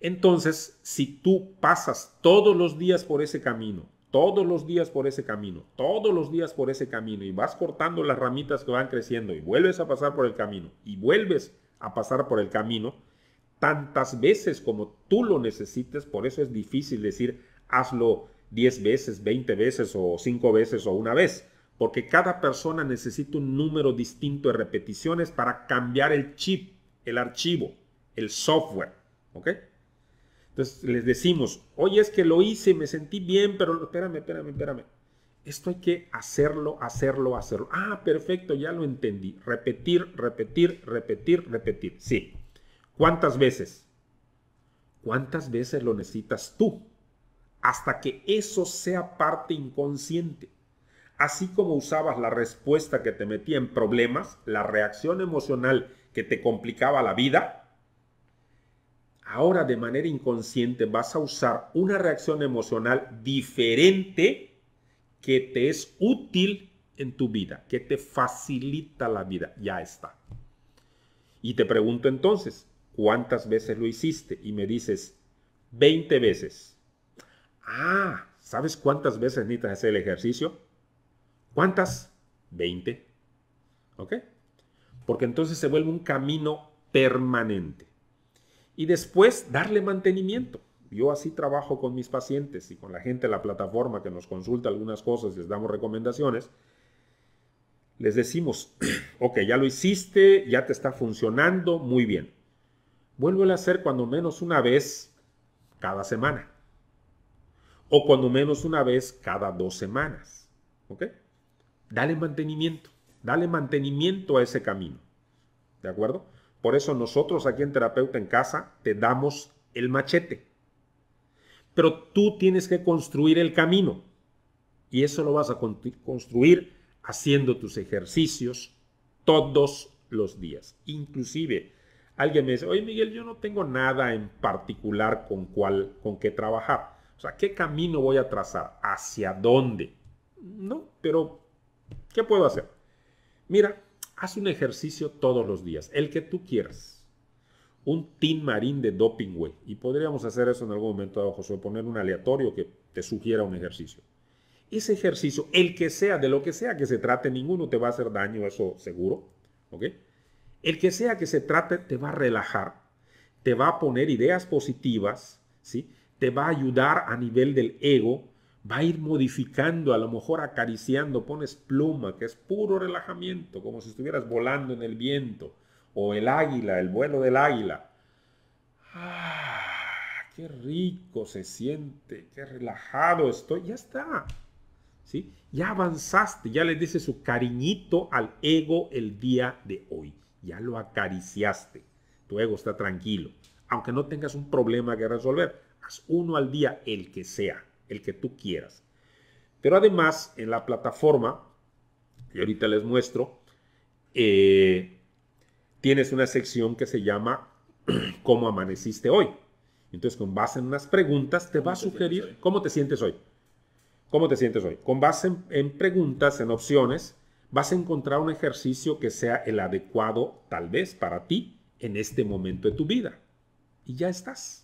Entonces, si tú pasas todos los días por ese camino, todos los días por ese camino, todos los días por ese camino, y vas cortando las ramitas que van creciendo, y vuelves a pasar por el camino, y vuelves a pasar por el camino, tantas veces como tú lo necesites, por eso es difícil decir hazlo 10 veces, 20 veces o 5 veces o una vez, porque cada persona necesita un número distinto de repeticiones para cambiar el chip, el archivo, el software. ¿Ok? Entonces les decimos, oye, es que lo hice, me sentí bien, pero espérame, espérame, espérame. Esto hay que hacerlo, hacerlo, hacerlo. Ah, perfecto, ya lo entendí. Repetir, repetir, repetir, repetir. Sí. ¿Cuántas veces? ¿Cuántas veces lo necesitas tú? Hasta que eso sea parte inconsciente. Así como usabas la respuesta que te metía en problemas, la reacción emocional que te complicaba la vida, ahora de manera inconsciente vas a usar una reacción emocional diferente que te es útil en tu vida, que te facilita la vida. Ya está. Y te pregunto entonces, ¿cuántas veces lo hiciste? Y me dices, 20 veces. Ah, ¿sabes cuántas veces necesitas hacer el ejercicio? ¿Cuántas? 20. ¿Ok? Porque entonces se vuelve un camino permanente. Y después darle mantenimiento. Yo así trabajo con mis pacientes y con la gente de la plataforma que nos consulta algunas cosas, y les damos recomendaciones. Les decimos, ok, ya lo hiciste, ya te está funcionando, muy bien. Vuélvelo a hacer cuando menos una vez cada semana. O cuando menos una vez cada dos semanas. ¿Ok? Dale mantenimiento, dale mantenimiento a ese camino. ¿De acuerdo? Por eso nosotros aquí en Terapeuta en Casa te damos el machete. Pero tú tienes que construir el camino. Y eso lo vas a construir haciendo tus ejercicios todos los días. Inclusive, alguien me dice, oye Miguel, yo no tengo nada en particular con cuál, con qué trabajar. O sea, ¿qué camino voy a trazar? ¿Hacia dónde? No, pero ¿Qué puedo hacer? Mira, haz un ejercicio todos los días, el que tú quieras. Un tin marín de doping, güey. Y podríamos hacer eso en algún momento, José, poner un aleatorio que te sugiera un ejercicio. Ese ejercicio, el que sea, de lo que sea que se trate, ninguno te va a hacer daño, eso seguro. ¿Ok? El que sea que se trate, te va a relajar, te va a poner ideas positivas, ¿sí? Te va a ayudar a nivel del ego va a ir modificando, a lo mejor acariciando, pones pluma, que es puro relajamiento, como si estuvieras volando en el viento, o el águila, el vuelo del águila. Ah, qué rico se siente, qué relajado estoy, ya está. ¿Sí? Ya avanzaste, ya le dices su cariñito al ego el día de hoy, ya lo acariciaste, tu ego está tranquilo, aunque no tengas un problema que resolver, haz uno al día el que sea el que tú quieras. Pero además en la plataforma, y ahorita les muestro, eh, tienes una sección que se llama ¿Cómo amaneciste hoy? Entonces con base en unas preguntas te va a sugerir cómo te sientes hoy. ¿Cómo te sientes hoy? Con base en preguntas, en opciones, vas a encontrar un ejercicio que sea el adecuado tal vez para ti en este momento de tu vida. Y ya estás.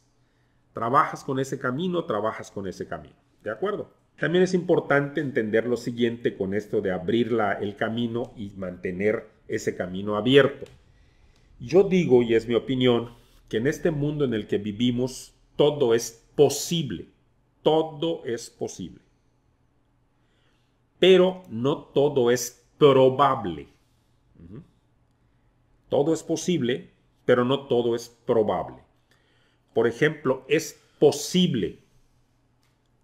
Trabajas con ese camino, trabajas con ese camino. ¿De acuerdo? También es importante entender lo siguiente con esto de abrir el camino y mantener ese camino abierto. Yo digo, y es mi opinión, que en este mundo en el que vivimos todo es posible. Todo es posible. Pero no todo es probable. Todo es posible, pero no todo es probable. Por ejemplo, es posible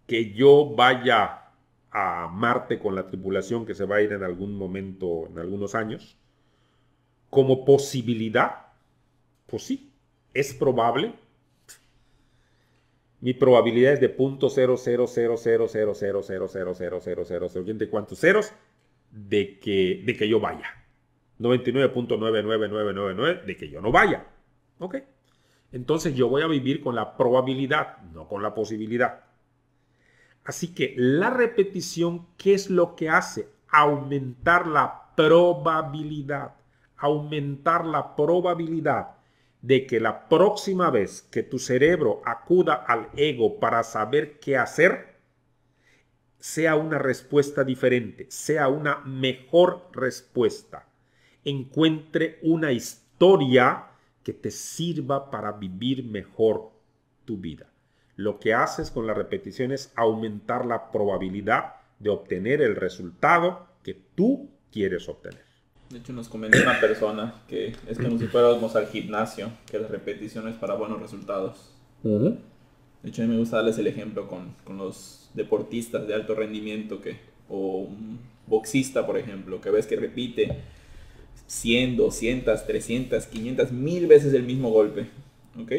que yo vaya a Marte con la tripulación que se va a ir en algún momento, en algunos años, como posibilidad, pues sí, es probable. Mi probabilidad es de punto de cuántos ceros que de que yo vaya 99.99999 de que yo no vaya, ¿ok? entonces yo voy a vivir con la probabilidad, no con la posibilidad. Así que la repetición, ¿qué es lo que hace? Aumentar la probabilidad, aumentar la probabilidad de que la próxima vez que tu cerebro acuda al ego para saber qué hacer, sea una respuesta diferente, sea una mejor respuesta. Encuentre una historia que te sirva para vivir mejor tu vida. Lo que haces con la repetición es aumentar la probabilidad de obtener el resultado que tú quieres obtener. De hecho, nos comentó una persona que es como si fuéramos al gimnasio, que las repeticiones para buenos resultados. De hecho, a mí me gusta darles el ejemplo con, con los deportistas de alto rendimiento que, o un boxista, por ejemplo, que ves que repite 100, 200, 300, 500, mil veces el mismo golpe. ¿Ok?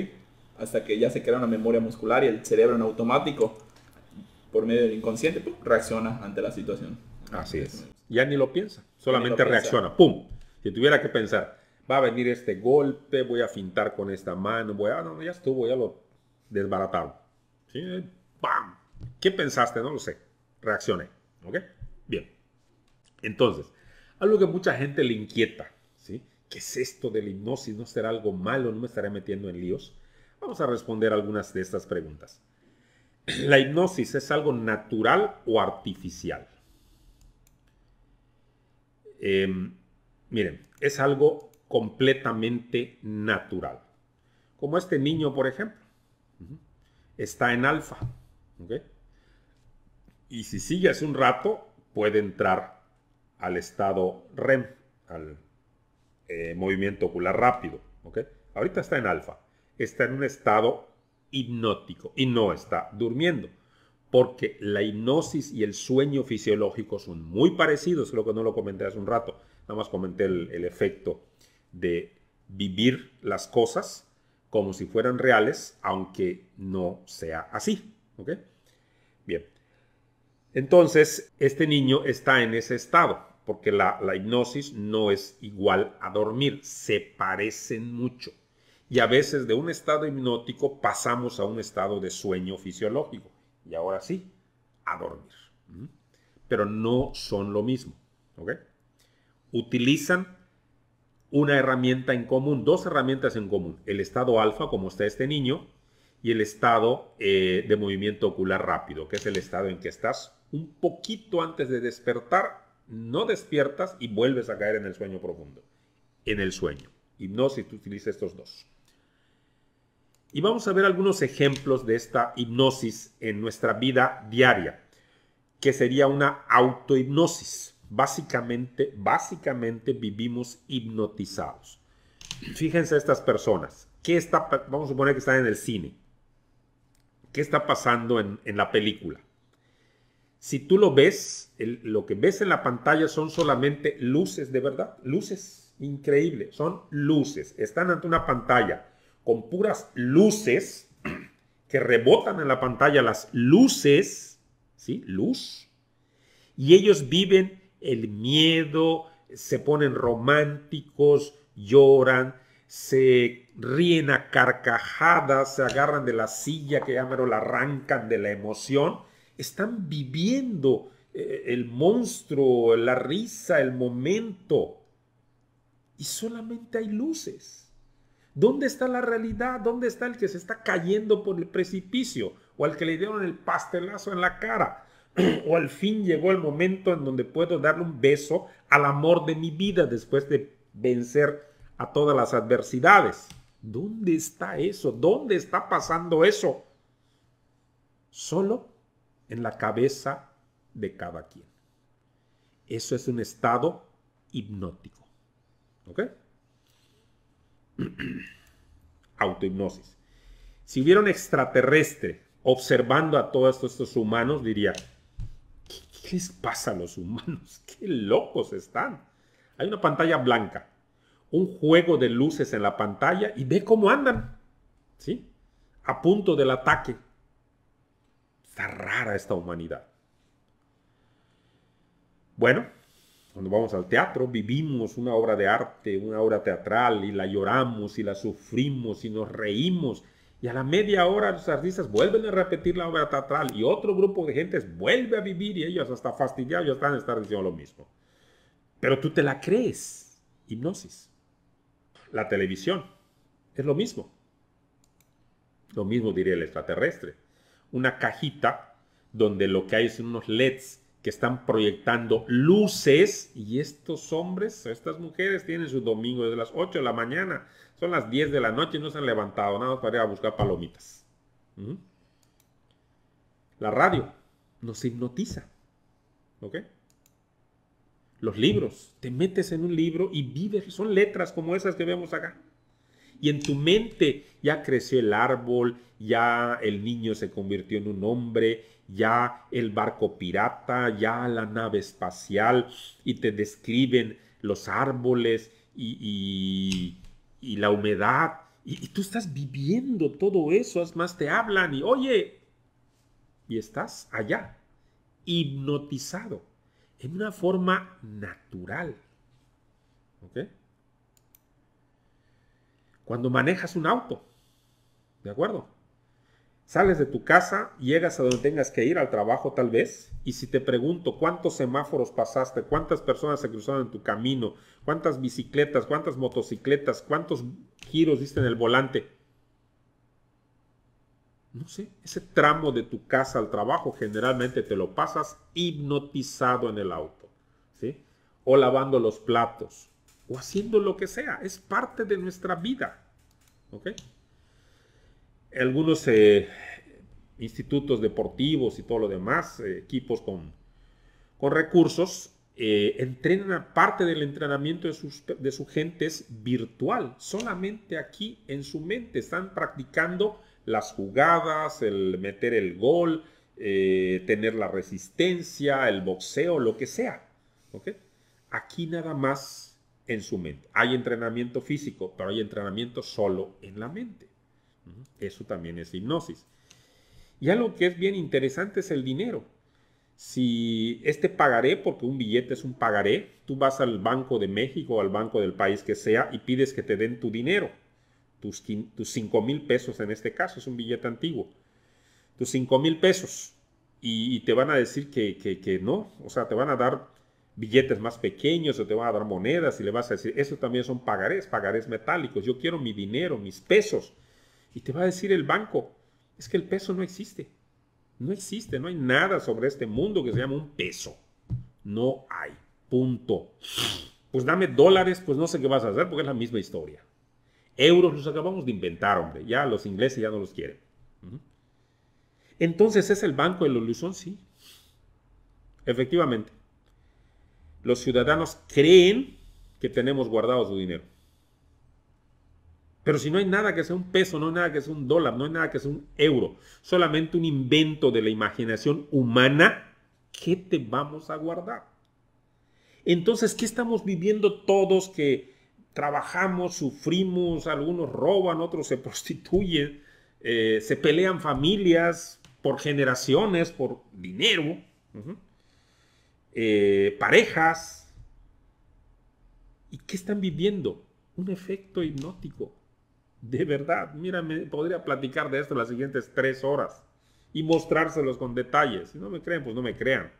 Hasta que ya se crea una memoria muscular y el cerebro en automático, por medio del inconsciente, reacciona ante la situación. Así es. Ya ni lo piensa, solamente reacciona. ¡Pum! Si tuviera que pensar, va a venir este golpe, voy a fintar con esta mano, voy a... Ah, no, ya estuvo, ya lo desbaratado ¿Sí? ¡Pam! ¿Qué pensaste? No lo sé. Reaccioné. ¿Ok? Bien. Entonces, algo que mucha gente le inquieta. ¿sí? ¿Qué es esto de la hipnosis? ¿No será algo malo? ¿No me estaré metiendo en líos? Vamos a responder algunas de estas preguntas. ¿La hipnosis es algo natural o artificial? Em, miren, es algo completamente natural. Como este niño, por ejemplo, está en alfa. Y si sigue hace un rato, puede entrar al estado REM, al eh, movimiento ocular rápido. ¿ok? Ahorita está en alfa, está en un estado hipnótico y no está durmiendo, porque la hipnosis y el sueño fisiológico son muy parecidos, lo que no lo comenté hace un rato, nada más comenté el, el efecto de vivir las cosas como si fueran reales, aunque no sea así. ¿ok? Bien, entonces, este niño está en ese estado, porque la, hipnosis no es igual a dormir, se parecen mucho. Y a veces de un estado hipnótico pasamos a un estado de sueño fisiológico. Y ahora sí, a dormir. Pero no son lo mismo. Utilizan una herramienta en común, dos herramientas en común. El estado alfa, como está este niño, y el estado eh, de movimiento ocular rápido, que es el estado en que estás un poquito antes de despertar, no despiertas y vuelves a caer en el sueño profundo, en el sueño. Hipnosis, tú utilizas estos dos. Y vamos a ver algunos ejemplos de esta hipnosis en nuestra vida diaria, que sería una autohipnosis. Básicamente, básicamente vivimos hipnotizados. Fíjense estas personas. ¿Qué está, vamos a suponer que están en el cine. ¿Qué está pasando en la película? si tú lo ves, lo que ves en la pantalla son solamente luces de verdad, luces, increíble, son luces. Están ante una pantalla con puras luces que rebotan en la pantalla las luces, ¿sí? Luz. Y ellos viven el miedo, se ponen románticos, lloran, se ríen a carcajadas, se agarran de la silla que ya la arrancan de la emoción están viviendo eh, eh, el monstruo, la risa, el momento. Y solamente hay luces. ¿Dónde está la realidad? ¿Dónde está el que se está cayendo por el precipicio? O al que le dieron el pastelazo en la cara. o al fin llegó el momento en donde puedo darle un beso al amor de mi vida después de vencer a todas las adversidades. ¿Dónde está eso? ¿Dónde está pasando eso? Solo en la cabeza de cada quien. Eso es un estado hipnótico. ¿Ok? Autohipnosis. Si hubiera un extraterrestre observando a todos estos humanos, diría, ¿qué, les pasa a los humanos? ¡Qué locos están! Hay una pantalla blanca, un juego de luces en la pantalla y ve cómo andan, ¿sí? A punto del ataque Está rara esta humanidad. Bueno, cuando vamos al teatro vivimos una obra de arte, una obra teatral y la lloramos y la sufrimos y nos reímos. Y a la media hora los artistas vuelven a repetir la obra teatral y otro grupo de gentes vuelve a vivir y ellos hasta fastidiados ya están diciendo lo mismo. Pero tú te la crees. Hipnosis. La televisión. Es lo mismo. Lo mismo diría el extraterrestre una cajita donde lo que hay son unos LEDs que están proyectando luces y estos hombres, estas mujeres tienen su domingo desde las 8 de la mañana, son las 10 de la noche y no se han levantado nada para ir a buscar palomitas. La radio nos hipnotiza. Los libros, te metes en un libro y vives, son letras como esas que vemos acá y en tu mente ya creció el árbol, ya el niño se convirtió en un hombre, ya el barco pirata, ya la nave espacial y te describen los árboles y, la humedad y, tú estás viviendo todo eso, es más te hablan y oye, y estás allá, hipnotizado en una forma natural. ¿ok? cuando manejas un auto. ¿De acuerdo? Sales de tu casa, llegas a donde tengas que ir, al trabajo tal vez, y si te pregunto cuántos semáforos pasaste, cuántas personas se cruzaron en tu camino, cuántas bicicletas, cuántas motocicletas, cuántos giros diste en el volante, no sé, ese tramo de tu casa al trabajo generalmente te lo pasas hipnotizado en el auto, ¿sí? O lavando los platos, o haciendo lo que sea. Es parte de nuestra vida. ¿Ok? Algunos eh, institutos deportivos y todo lo demás, eh, equipos con, con recursos, eh, entrenan parte del entrenamiento de, sus, de su gente es virtual. Solamente aquí en su mente están practicando las jugadas, el meter el gol, tener la resistencia, el boxeo, lo que sea. Aquí nada más en su mente. Hay entrenamiento físico, pero hay entrenamiento solo en la mente. Eso también es hipnosis. Y algo que es bien interesante es el dinero. Si este pagaré, porque un billete es un pagaré, tú vas al Banco de México o al banco del país que sea y pides que te den tu dinero, tus, tus 5 mil pesos en este caso, es un billete antiguo, tus 5 mil pesos. Y, te van a decir que, que, que no, o sea, te van a dar billetes más pequeños o te van a dar monedas y le vas a decir, eso también son pagarés, pagarés metálicos, yo quiero mi dinero, mis pesos. Y te va a decir el banco, es que el peso no existe. No existe, no hay nada sobre este mundo que se llama un peso. No hay. Punto. Pues dame dólares, pues no sé qué vas a hacer porque es la misma historia. Euros los acabamos de inventar, hombre. Ya los ingleses ya no los quieren. Entonces, ¿es el banco de los ilusión? Sí. Efectivamente los ciudadanos creen que tenemos guardado su dinero. Pero si no hay nada que sea un peso, no hay nada que sea un dólar, no hay nada que sea un euro, solamente un invento de la imaginación humana, ¿qué te vamos a guardar? Entonces, ¿qué estamos viviendo todos que trabajamos, sufrimos, algunos roban, otros se prostituyen, eh, se pelean familias por generaciones, por dinero? Eh, parejas. ¿Y qué están viviendo? Un efecto hipnótico. De verdad, mira, me podría platicar de esto las siguientes tres horas y mostrárselos con detalles. Si no me creen, pues no me crean.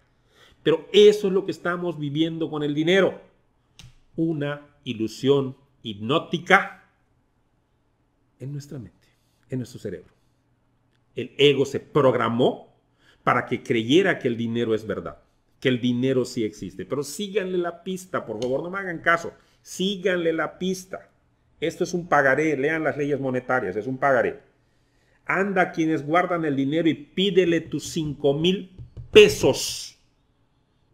Pero eso es lo que estamos viviendo con el dinero. Una ilusión hipnótica en nuestra mente, en nuestro cerebro. El ego se programó para que creyera que el dinero es verdad que el dinero sí existe. Pero síganle la pista, por favor, no me hagan caso. Síganle la pista. Esto es un pagaré, lean las leyes monetarias, es un pagaré. Anda quienes guardan el dinero y pídele tus 5 mil pesos.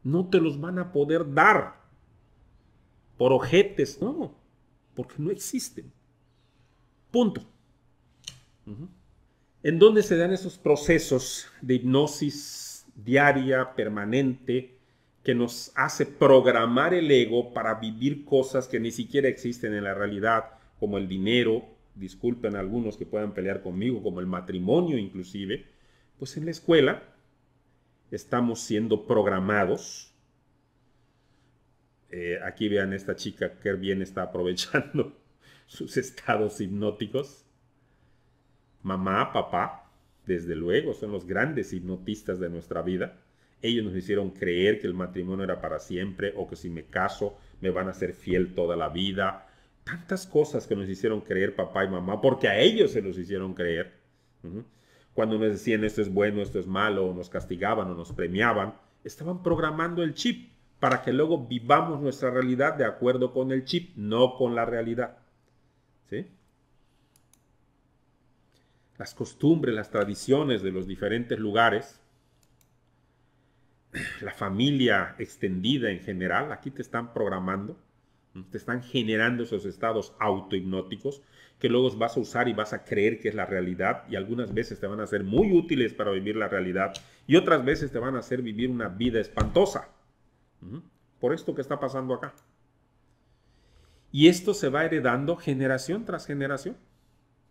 No te los van a poder dar por ojetes, no, porque no existen. Punto. ¿En dónde se dan esos procesos de hipnosis diaria, permanente, que nos hace programar el ego para vivir cosas que ni siquiera existen en la realidad, como el dinero, disculpen algunos que puedan pelear conmigo, como el matrimonio inclusive, pues en la escuela estamos siendo programados. Eh, aquí vean esta chica que bien está aprovechando sus estados hipnóticos. Mamá, papá, desde luego, son los grandes hipnotistas de nuestra vida. Ellos nos hicieron creer que el matrimonio era para siempre o que si me caso me van a ser fiel toda la vida. Tantas cosas que nos hicieron creer papá y mamá porque a ellos se los hicieron creer. Cuando nos decían esto es bueno, esto es malo, o nos castigaban o nos premiaban, estaban programando el chip para que luego vivamos nuestra realidad de acuerdo con el chip, no con la realidad. ¿Sí? las costumbres, las tradiciones de los diferentes lugares, la familia extendida en general, aquí te están programando, te están generando esos estados autohipnóticos que luego vas a usar y vas a creer que es la realidad y algunas veces te van a ser muy útiles para vivir la realidad y otras veces te van a hacer vivir una vida espantosa. Por esto que está pasando acá. Y esto se va heredando generación tras generación.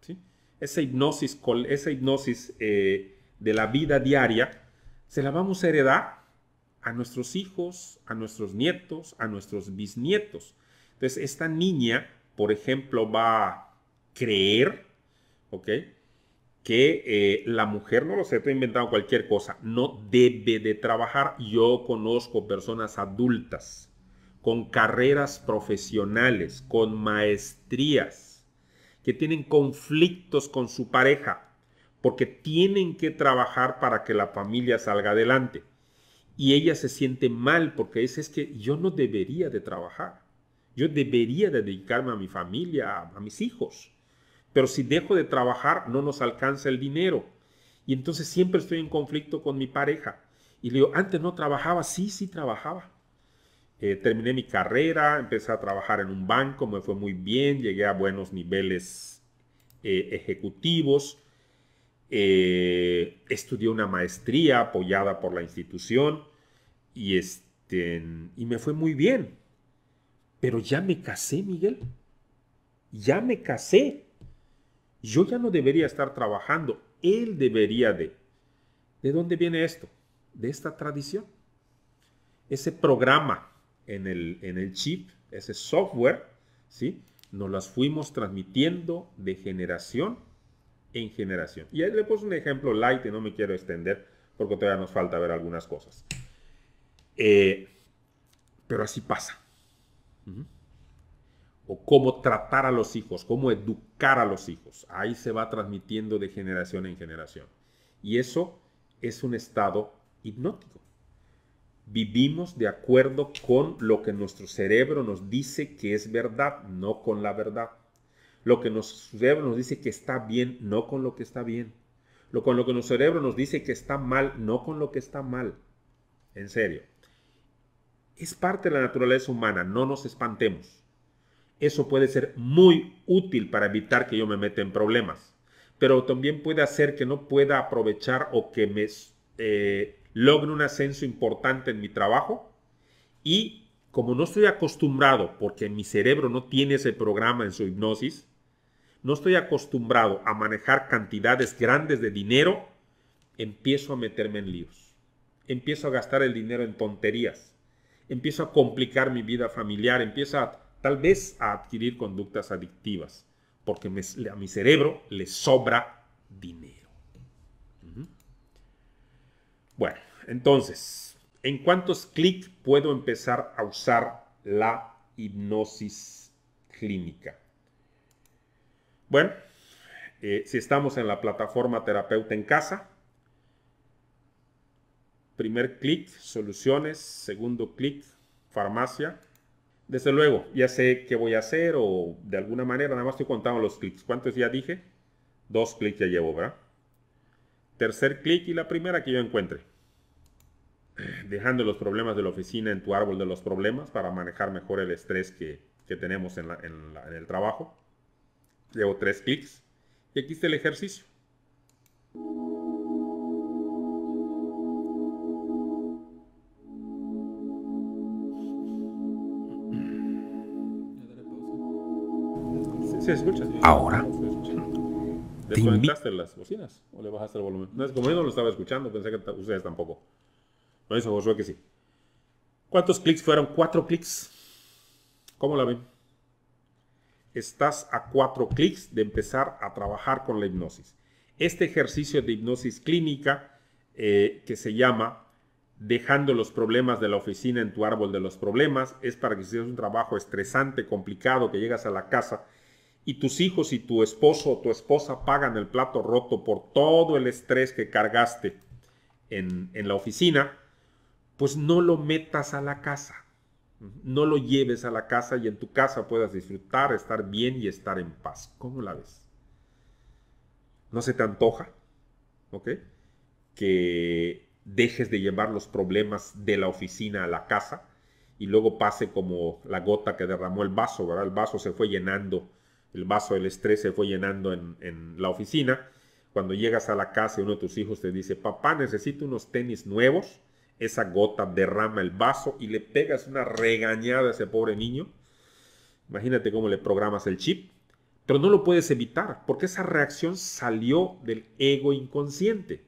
¿sí? esa hipnosis, esa hipnosis eh, de la vida diaria, se la vamos a heredar a nuestros hijos, a nuestros nietos, a nuestros bisnietos. Entonces, esta niña, por ejemplo, va a creer, Que eh, la mujer, no lo sé, estoy inventando cualquier cosa, no debe de trabajar. Yo conozco personas adultas con carreras profesionales, con maestrías, que tienen conflictos con su pareja, porque tienen que trabajar para que la familia salga adelante. Y ella se siente mal porque dice, es que yo no debería de trabajar, yo debería de dedicarme a mi familia, a, a mis hijos, pero si dejo de trabajar no nos alcanza el dinero. Y entonces siempre estoy en conflicto con mi pareja. Y le digo, antes no trabajaba, sí, sí trabajaba. Eh, terminé mi carrera, empecé a trabajar en un banco, me fue muy bien, llegué a buenos niveles eh, ejecutivos, eh, estudié una maestría apoyada por la institución y, este, y me fue muy bien. Pero ya me casé, Miguel. Ya me casé. Yo ya no debería estar trabajando. Él debería de. ¿De dónde viene esto? De esta tradición. Ese programa en el, chip, ese software, ¿sí? Nos las fuimos transmitiendo de generación en generación. Y ahí le puse un ejemplo light y no me quiero extender porque todavía nos falta ver algunas cosas. Eh, pero así pasa. O cómo tratar a los hijos, cómo educar a los hijos. Ahí se va transmitiendo de generación en generación. Y eso es un estado hipnótico vivimos de acuerdo con lo que nuestro cerebro nos dice que es verdad, no con la verdad. Lo que nuestro cerebro nos dice que está bien, no con lo que está bien. Lo con lo que nuestro cerebro nos dice que está mal, no con lo que está mal. En serio. Es parte de la naturaleza humana, no nos espantemos. Eso puede ser muy útil para evitar que yo me meta en problemas, pero también puede hacer que no pueda aprovechar o que me eh, logro un ascenso importante en mi trabajo y como no estoy acostumbrado, porque mi cerebro no tiene ese programa en su hipnosis, no estoy acostumbrado a manejar cantidades grandes de dinero, empiezo a meterme en líos. Empiezo a gastar el dinero en tonterías. Empiezo a complicar mi vida familiar. Empiezo tal vez a adquirir conductas adictivas. Porque a mi cerebro le sobra dinero. Bueno, entonces, ¿en cuántos clics puedo empezar a usar la hipnosis clínica? Bueno, eh, si estamos en la plataforma terapeuta en casa, primer clic, soluciones, segundo clic, farmacia. Desde luego, ya sé qué voy a hacer o de alguna manera, nada más estoy contando los clics. ¿Cuántos ya dije? Dos clics ya llevo, ¿verdad? tercer clic y la primera que yo encuentre. Eh, dejando los problemas de la oficina en tu árbol de los problemas para manejar mejor el estrés que, tenemos en, el trabajo. Llevo tres clics y aquí está el ejercicio. ¿Se escucha? Ahora ¿Desconectaste las bocinas o le bajaste el volumen? No, es como yo no lo estaba escuchando, pensé que ustedes tampoco. No dice Josué que sí. ¿Cuántos clics fueron? Cuatro clics. ¿Cómo la ven? Estás a cuatro clics de empezar a trabajar con la hipnosis. Este ejercicio de hipnosis clínica eh, que se llama dejando los problemas de la oficina en tu árbol de los problemas es para que si es un trabajo estresante, complicado, que llegas a la casa y tus hijos y tu esposo o tu esposa pagan el plato roto por todo el estrés que cargaste en, la oficina, pues no lo metas a la casa. No lo lleves a la casa y en tu casa puedas disfrutar, estar bien y estar en paz. ¿Cómo la ves? ¿No se te antoja? Que dejes de llevar los problemas de la oficina a la casa y luego pase como la gota que derramó el vaso, ¿verdad? El vaso se fue llenando el vaso del estrés se fue llenando en, la oficina. Cuando llegas a la casa y uno de tus hijos te dice, papá, necesito unos tenis nuevos, esa gota derrama el vaso y le pegas una regañada a ese pobre niño. Imagínate cómo le programas el chip. Pero no lo puedes evitar, porque esa reacción salió del ego inconsciente.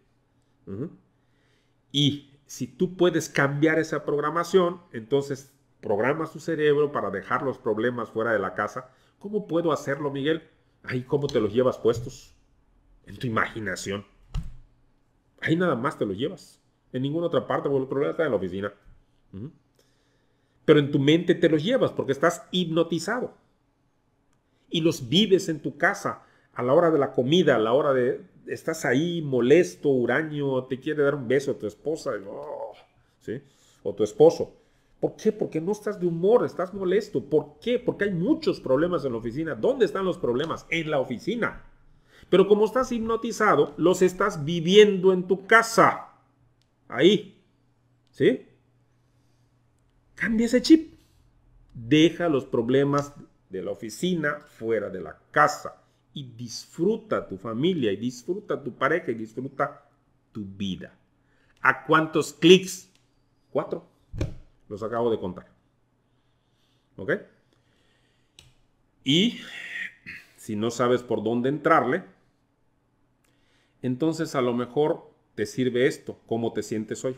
Y si tú puedes cambiar esa programación, entonces programa tu cerebro para dejar los problemas fuera de la casa ¿Cómo puedo hacerlo, Miguel? Ahí cómo te los llevas puestos. En tu imaginación. Ahí nada más te los llevas. En ninguna otra parte, porque el problema está en la oficina. Pero en tu mente te los llevas porque estás hipnotizado. Y los vives en tu casa a la hora de la comida, a la hora de... Estás ahí molesto, huraño, te quiere dar un beso a tu esposa. Oh, ¿sí? O tu esposo ¿Por qué? Porque no estás de humor, estás molesto. ¿Por qué? Porque hay muchos problemas en la oficina. ¿Dónde están los problemas? En la oficina. Pero como estás hipnotizado, los estás viviendo en tu casa. Ahí. ¿Sí? Cambia ese chip. Deja los problemas de la oficina fuera de la casa. Y disfruta tu familia, y disfruta tu pareja, y disfruta tu vida. ¿A cuántos clics? Cuatro. Los acabo de contar. ¿Ok? Y si no sabes por dónde entrarle, entonces a lo mejor te sirve esto, cómo te sientes hoy.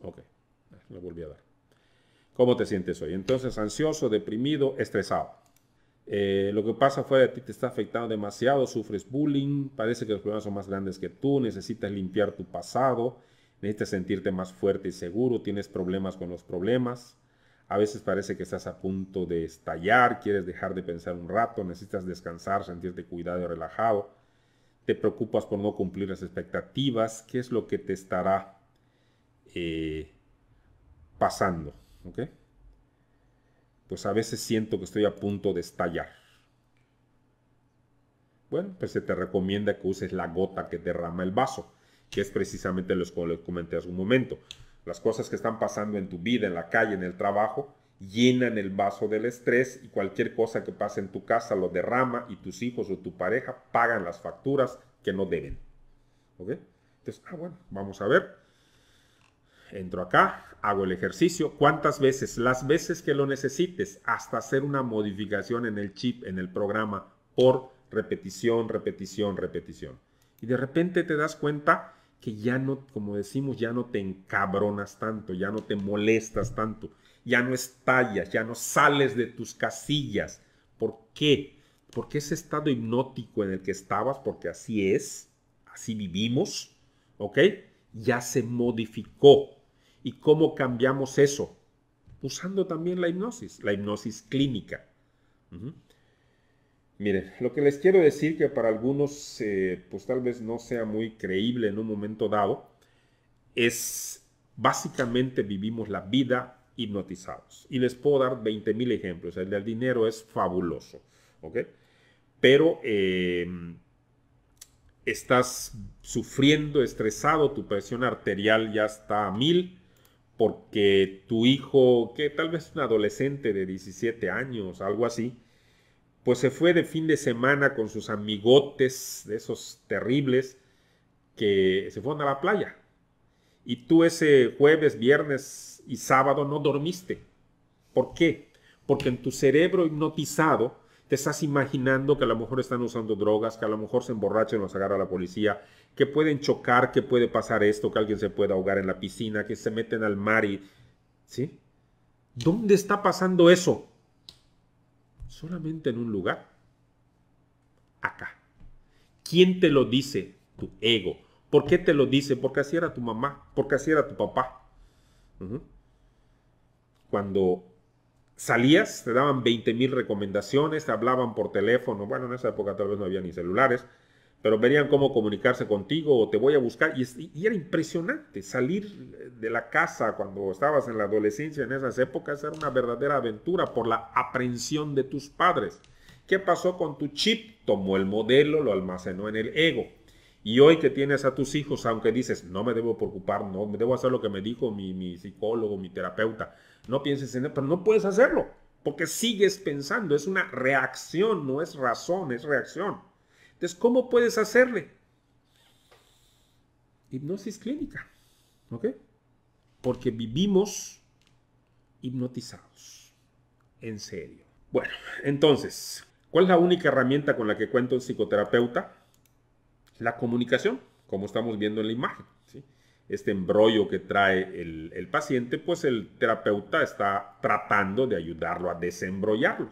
Ok, lo volví a dar. ¿Cómo te sientes hoy? Entonces, ansioso, deprimido, estresado. Eh, lo que pasa fuera de ti te está afectando demasiado, sufres bullying, parece que los problemas son más grandes que tú, necesitas limpiar tu pasado, necesitas sentirte más fuerte y seguro, tienes problemas con los problemas, a veces parece que estás a punto de estallar, quieres dejar de pensar un rato, necesitas descansar, sentirte cuidado y relajado, te preocupas por no cumplir las expectativas, ¿qué es lo que te estará eh, pasando? ¿Okay? pues a veces siento que estoy a punto de estallar. Bueno, pues se te recomienda que uses la gota que derrama el vaso, que es precisamente lo que les comenté hace un momento. Las cosas que están pasando en tu vida, en la calle, en el trabajo, llenan el vaso del estrés y cualquier cosa que pase en tu casa lo derrama y tus hijos o tu pareja pagan las facturas que no deben. ¿Ok? Entonces, ah, bueno, vamos a ver entro acá, hago el ejercicio, cuántas veces, las veces que lo necesites, hasta hacer una modificación en el chip, en el programa, por repetición, repetición, repetición. Y de repente te das cuenta que ya no, como decimos, ya no te encabronas tanto, ya no te molestas tanto, ya no estallas, ya no sales de tus casillas. ¿Por qué? Porque ese estado hipnótico en el que estabas, porque así es, así vivimos, ¿ok? Ya se modificó ¿Y cómo cambiamos eso? Usando también la hipnosis, la hipnosis clínica. Miren, lo que les quiero decir que para algunos eh, pues tal vez no sea muy creíble en un momento dado, es básicamente vivimos la vida hipnotizados. Y les puedo dar 20 mil ejemplos. El del dinero es fabuloso, Pero em, estás sufriendo, estresado, tu presión arterial ya está a mil, porque tu hijo, que tal vez un adolescente de 17 años, algo así, pues se fue de fin de semana con sus amigotes, de esos terribles, que se fueron a la playa. Y tú ese jueves, viernes y sábado no dormiste. ¿Por qué? Porque en tu cerebro hipnotizado te estás imaginando que a lo mejor están usando drogas, que a lo mejor se emborrachan o los agarra la policía, que pueden chocar, que puede pasar esto, que alguien se puede ahogar en la piscina, que se meten al mar y... ¿Sí? ¿Dónde está pasando eso? Solamente en un lugar. Acá. ¿Quién te lo dice? Tu ego. ¿Por qué te lo dice? Porque así era tu mamá, porque así era tu papá. Cuando salías, te daban 20 mil recomendaciones, te hablaban por teléfono, bueno, en esa época tal vez no había ni celulares, pero verían cómo comunicarse contigo o te voy a buscar. Y, y, era impresionante salir eh, de la casa cuando estabas en la adolescencia, en esas épocas, era una verdadera aventura por la aprensión de tus padres. ¿Qué pasó con tu chip? Tomó el modelo, lo almacenó en el ego. Y hoy que tienes a tus hijos, aunque dices, no me debo preocupar, no me debo hacer lo que me dijo mi, psicólogo, mi terapeuta, no pienses en eso, pero no puedes hacerlo, porque sigues pensando, es una reacción, no es razón, es reacción. Entonces, ¿cómo puedes hacerle? Hipnosis clínica, ¿ok? Porque vivimos hipnotizados, en serio. Bueno, entonces, ¿cuál es la única herramienta con la que cuento un psicoterapeuta? la comunicación, como estamos viendo en la imagen. Este embrollo que trae el, paciente, pues el terapeuta está tratando de ayudarlo a desembrollarlo.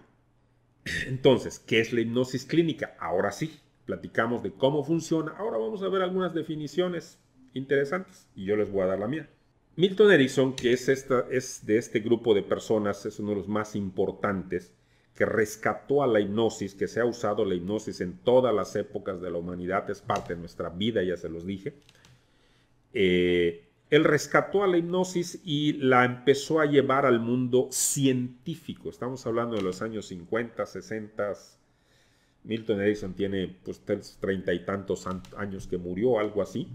Entonces, ¿qué es la hipnosis clínica? Ahora sí, platicamos de cómo funciona. Ahora vamos a ver algunas definiciones interesantes y yo les voy a dar la mía. Milton Erickson, que es, es de este grupo de personas, es uno de los más importantes, que rescató a la hipnosis, que se ha usado la hipnosis en todas las épocas de la humanidad, es parte de nuestra vida, ya se los dije. Eh, él rescató a la hipnosis y la empezó a llevar al mundo científico. Estamos hablando de los años 50, 60. Milton Edison tiene pues treinta y tantos años que murió, algo así.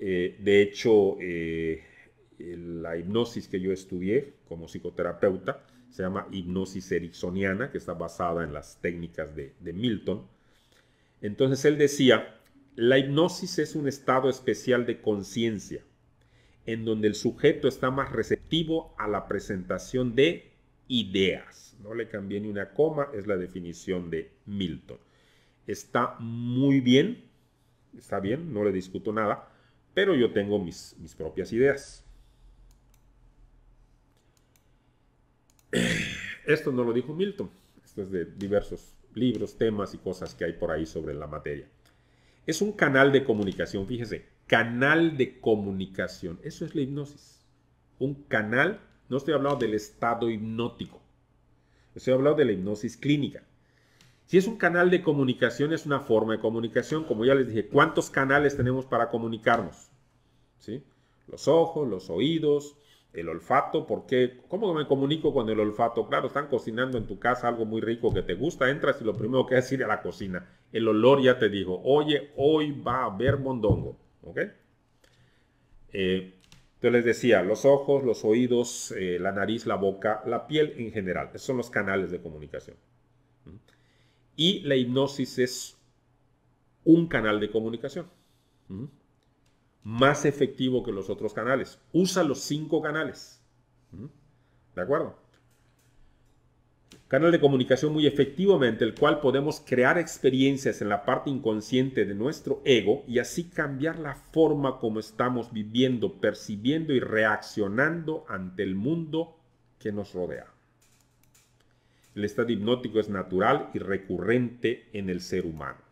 Eh, de hecho, eh, la hipnosis que yo estudié como psicoterapeuta se llama hipnosis ericksoniana, que está basada en las técnicas de, Milton. Entonces él decía, la hipnosis es un estado especial de conciencia, en donde el sujeto está más receptivo a la presentación de ideas. No le cambié ni una coma, es la definición de Milton. Está muy bien, está bien, no le discuto nada, pero yo tengo mis, mis propias ideas. Esto no lo dijo Milton, esto es de diversos libros, temas y cosas que hay por ahí sobre la materia. Es un canal de comunicación, fíjese, canal de comunicación, eso es la hipnosis. Un canal, no estoy hablando del estado hipnótico, estoy hablando de la hipnosis clínica. Si es un canal de comunicación, es una forma de comunicación, como ya les dije, ¿cuántos canales tenemos para comunicarnos? ¿Sí? Los ojos, los oídos, el olfato, qué? ¿cómo me comunico con el olfato? Claro, están cocinando en tu casa algo muy rico que te gusta, entras y lo primero que es ir a la cocina. El olor ya te dijo, oye, hoy va a haber mondongo. ¿Ok? Eh, les decía, los ojos, los oídos, eh, la nariz, la boca, la piel en general. Esos son los canales de comunicación. Y la hipnosis es un canal de comunicación más efectivo que los otros canales. Usa los cinco canales. ¿Mm? ¿De acuerdo? Canal de comunicación muy efectivo mediante el cual podemos crear experiencias en la parte inconsciente de nuestro ego y así cambiar la forma como estamos viviendo, percibiendo y reaccionando ante el mundo que nos rodea. El estado hipnótico es natural y recurrente en el ser humano.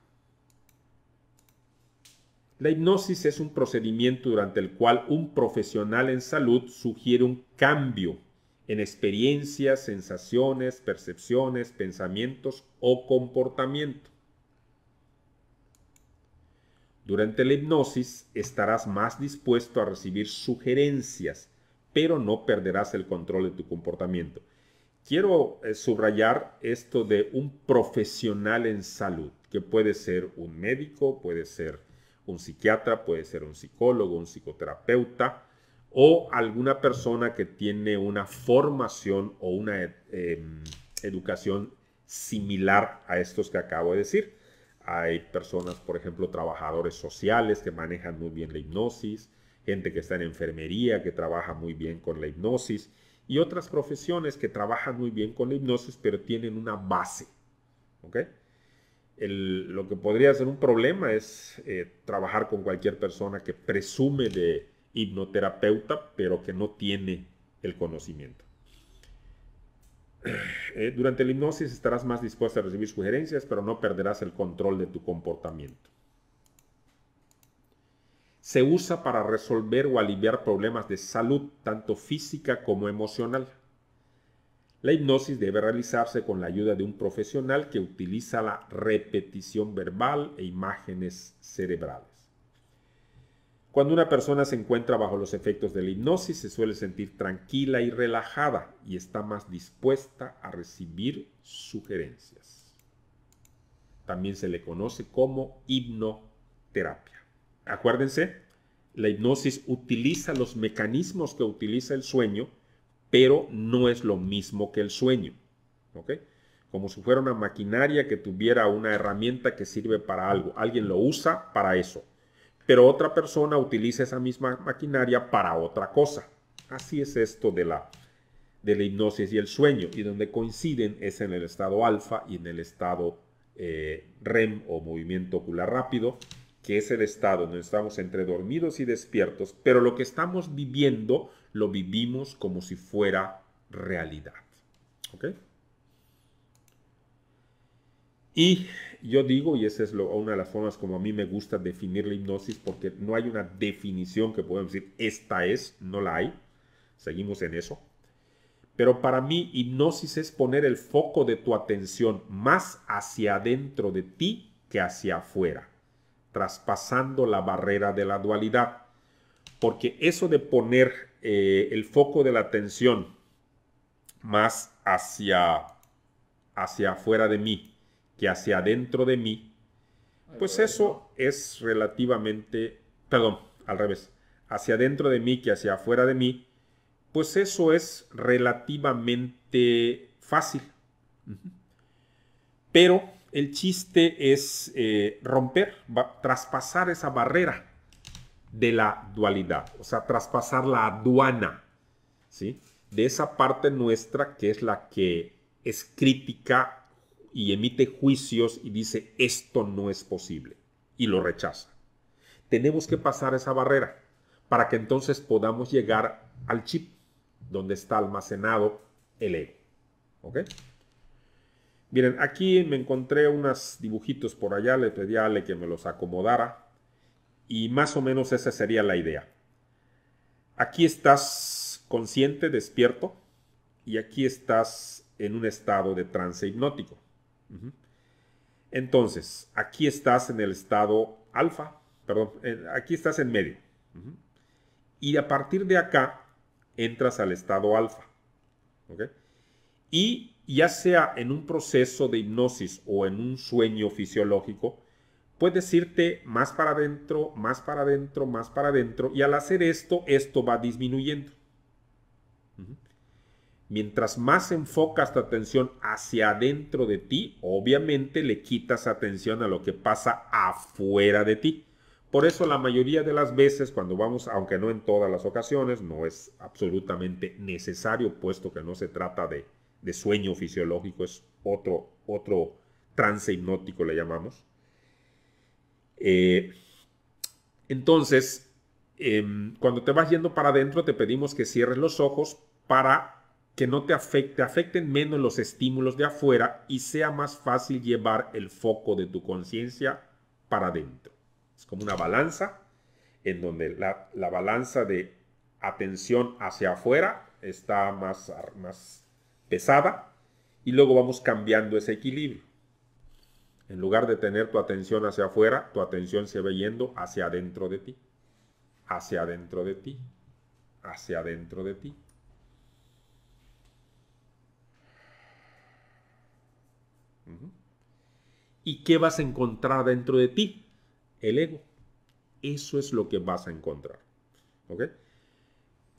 La hipnosis es un procedimiento durante el cual un profesional en salud sugiere un cambio en experiencias, sensaciones, percepciones, pensamientos o comportamiento. Durante la hipnosis estarás más dispuesto a recibir sugerencias, pero no perderás el control de tu comportamiento. Quiero eh, subrayar esto de un profesional en salud, que puede ser un médico, puede ser un psiquiatra, puede ser un psicólogo, un psicoterapeuta o alguna persona que tiene una formación o una eh, em, educación similar a estos que acabo de decir. Hay personas, por ejemplo, trabajadores sociales que manejan muy bien la hipnosis, gente que está en enfermería que trabaja muy bien con la hipnosis y otras profesiones que trabajan muy bien con la hipnosis pero tienen una base. ¿Ok? lo que podría ser un problema es eh, trabajar con cualquier persona que presume de hipnoterapeuta, pero que no tiene el conocimiento. Eh, durante la hipnosis estarás más dispuesta a recibir sugerencias, pero no perderás el control de tu comportamiento. Se usa para resolver o aliviar problemas de salud, tanto física como emocional. La hipnosis debe realizarse con la ayuda de un profesional que utiliza la repetición verbal e imágenes cerebrales. Cuando una persona se encuentra bajo los efectos de la hipnosis se suele sentir tranquila y relajada y está más dispuesta a recibir sugerencias. También se le conoce como hipnoterapia. Acuérdense, la hipnosis utiliza los mecanismos que utiliza el sueño pero no es lo mismo que el sueño. ¿ok? Como si fuera una maquinaria que tuviera una herramienta que sirve para algo. Alguien lo usa para eso. Pero otra persona utiliza esa misma maquinaria para otra cosa. Así es esto de la, de la hipnosis y el sueño. Y donde coinciden es en el estado alfa y en el estado eh, REM o movimiento ocular rápido, que es el estado donde estamos entre dormidos y despiertos. Pero lo que estamos viviendo lo vivimos como si fuera realidad. ¿Ok? Y yo digo, y esa es una de las formas como a mí me gusta definir la hipnosis, porque no hay una definición que podemos decir, esta es, no la hay. Seguimos en eso. Pero para mí, hipnosis es poner el foco de tu atención más hacia adentro de ti que hacia afuera, traspasando la barrera de la dualidad. Porque eso de poner eh, el foco de la atención más hacia, hacia afuera de mí que hacia adentro de mí, pues eso es relativamente, perdón, al revés, hacia adentro de mí que hacia afuera de mí, pues eso es relativamente fácil. Pero el chiste es eh, romper, traspasar esa barrera de la dualidad, o sea, traspasar la aduana, ¿sí? De esa parte nuestra que es la que es crítica y emite juicios y dice esto no es posible y lo rechaza. Tenemos que pasar esa barrera para que entonces podamos llegar al chip donde está almacenado el ego. ¿Ok? Miren, aquí me encontré unos dibujitos por allá, le pedí a Ale que me los acomodara y más o menos esa sería la idea. Aquí estás consciente, despierto, y aquí estás en un estado de trance hipnótico. Entonces, aquí estás en el estado alfa, perdón, aquí estás en medio. Y a partir de acá, entras al estado alfa. Y ya sea en un proceso de hipnosis o en un sueño fisiológico, puedes irte más para adentro, más para adentro, más para adentro, y al hacer esto, esto va disminuyendo. Mientras más enfocas tu atención hacia adentro de ti, obviamente le quitas atención a lo que pasa afuera de ti. Por eso la mayoría de las veces cuando vamos, aunque no en todas las ocasiones, no es absolutamente necesario, puesto que no se trata de, de sueño fisiológico, es otro, otro trance hipnótico le llamamos. Eh, entonces, em, cuando te vas yendo para adentro, te pedimos que cierres los ojos para que no te afecte, afecten menos los estímulos de afuera y sea más fácil llevar el foco de tu conciencia para adentro. Es como una balanza en donde la, balanza de atención hacia afuera está más, más pesada y luego vamos cambiando ese equilibrio. En lugar de tener tu atención hacia afuera, tu atención se ve yendo hacia adentro de ti, hacia adentro de ti, hacia adentro de ti. ¿Y qué vas a encontrar dentro de ti? El ego. Eso es lo que vas a encontrar.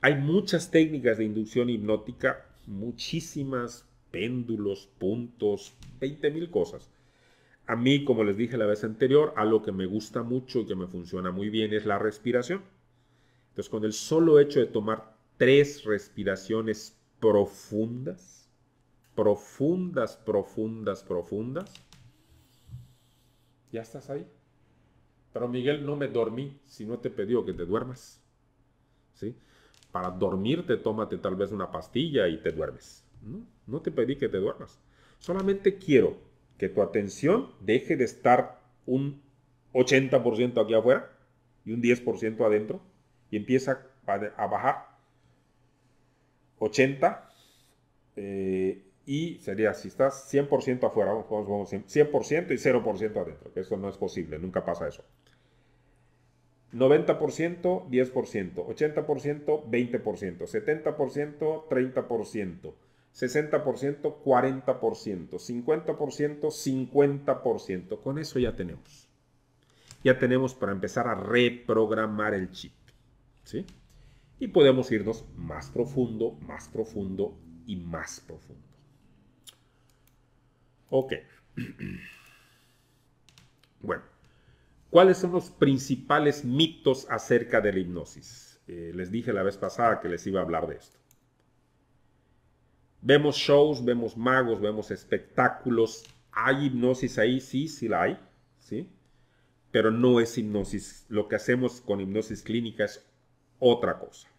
Hay muchas técnicas de inducción hipnótica, muchísimas, péndulos, puntos, 20.000 cosas. A mí, como les dije la vez anterior, algo que me gusta mucho y que me funciona muy bien es la respiración. Entonces, con el solo hecho de tomar tres respiraciones profundas, profundas, profundas, profundas, ya estás ahí. Pero Miguel, no me dormí si no te pedí que te duermas. ¿Sí? Para dormirte, tómate tal vez una pastilla y te duermes. No, no te pedí que te duermas. Solamente quiero que tu atención deje de estar un 80% aquí afuera y un 10% adentro y empieza a, bajar 80 eh, y sería si estás 100% afuera, vamos, vamos 100% y 0% adentro, eso no es posible, nunca pasa eso. 90%, 10%, 80%, 20%, 70%, 30%. 60%, 40%, 50%, 50%. Con eso ya tenemos. Ya tenemos para empezar a reprogramar el chip. ¿Sí? Y podemos irnos más profundo, más profundo y más profundo. Ok. Bueno, ¿cuáles son los principales mitos acerca de la hipnosis? Eh, les dije la vez pasada que les iba a hablar de esto. Vemos shows, vemos magos, vemos espectáculos. ¿Hay hipnosis ahí? Sí, sí la hay. ¿sí? Pero no es hipnosis. Lo que hacemos con hipnosis clínica es otra cosa.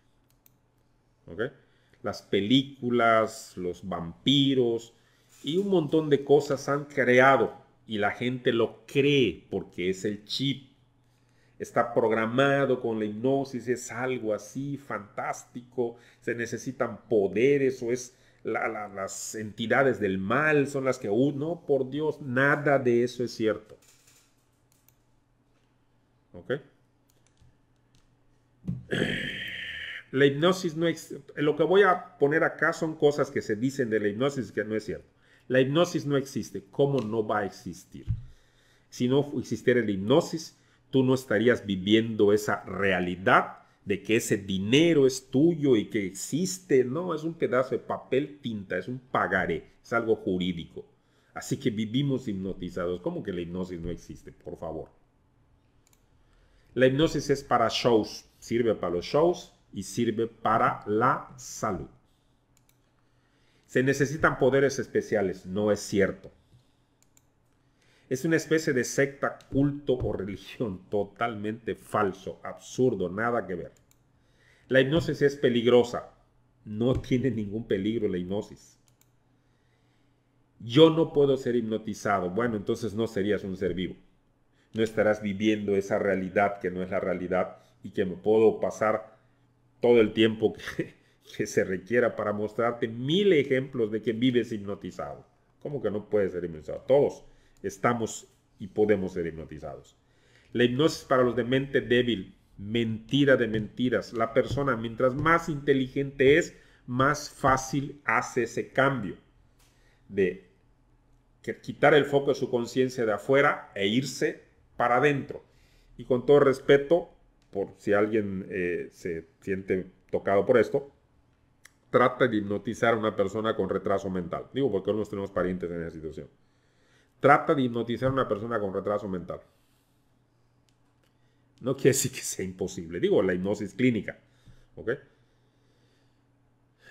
Las películas, los vampiros y un montón de cosas han creado y la gente lo cree porque es el chip. Está programado con la hipnosis, es algo así fantástico, se necesitan poderes o es las entidades del mal son las que... uno, por Dios, nada de eso es cierto. ¿Ok? La hipnosis no existe. Lo que voy a poner acá son cosas que se dicen de la hipnosis que no es cierto. La hipnosis no existe. ¿Cómo no va a existir? Si no existiera la hipnosis, tú no estarías viviendo esa realidad de que ese dinero es tuyo y que existe. No, es un pedazo de papel tinta, es un pagaré, es algo jurídico. Así que vivimos hipnotizados. ¿Cómo que la hipnosis no existe? Por favor. La hipnosis es para shows, sirve para los shows y sirve para la salud. Se necesitan poderes especiales, no es cierto. Es una especie de secta, culto o religión totalmente falso, absurdo, nada que ver. La hipnosis es peligrosa. No tiene ningún peligro la hipnosis. Yo no puedo ser hipnotizado. Bueno, entonces no serías un ser vivo. No estarás viviendo esa realidad que no es la realidad y que me puedo pasar todo el tiempo que, se requiera para mostrarte mil ejemplos de que vives hipnotizado. ¿Cómo que no puedes ser hipnotizado? Todos estamos y podemos ser hipnotizados. La hipnosis para los de mente débil, mentira de mentiras. La persona, mientras más inteligente es, más fácil hace ese cambio de quitar el foco de su conciencia de afuera e irse para adentro. Y con todo respeto, por si alguien eh, se siente tocado por esto, trata de hipnotizar a una persona con retraso mental. Digo, porque no tenemos parientes en esa situación trata de hipnotizar a una persona con retraso mental. No quiere decir que sea imposible. Digo, la hipnosis clínica.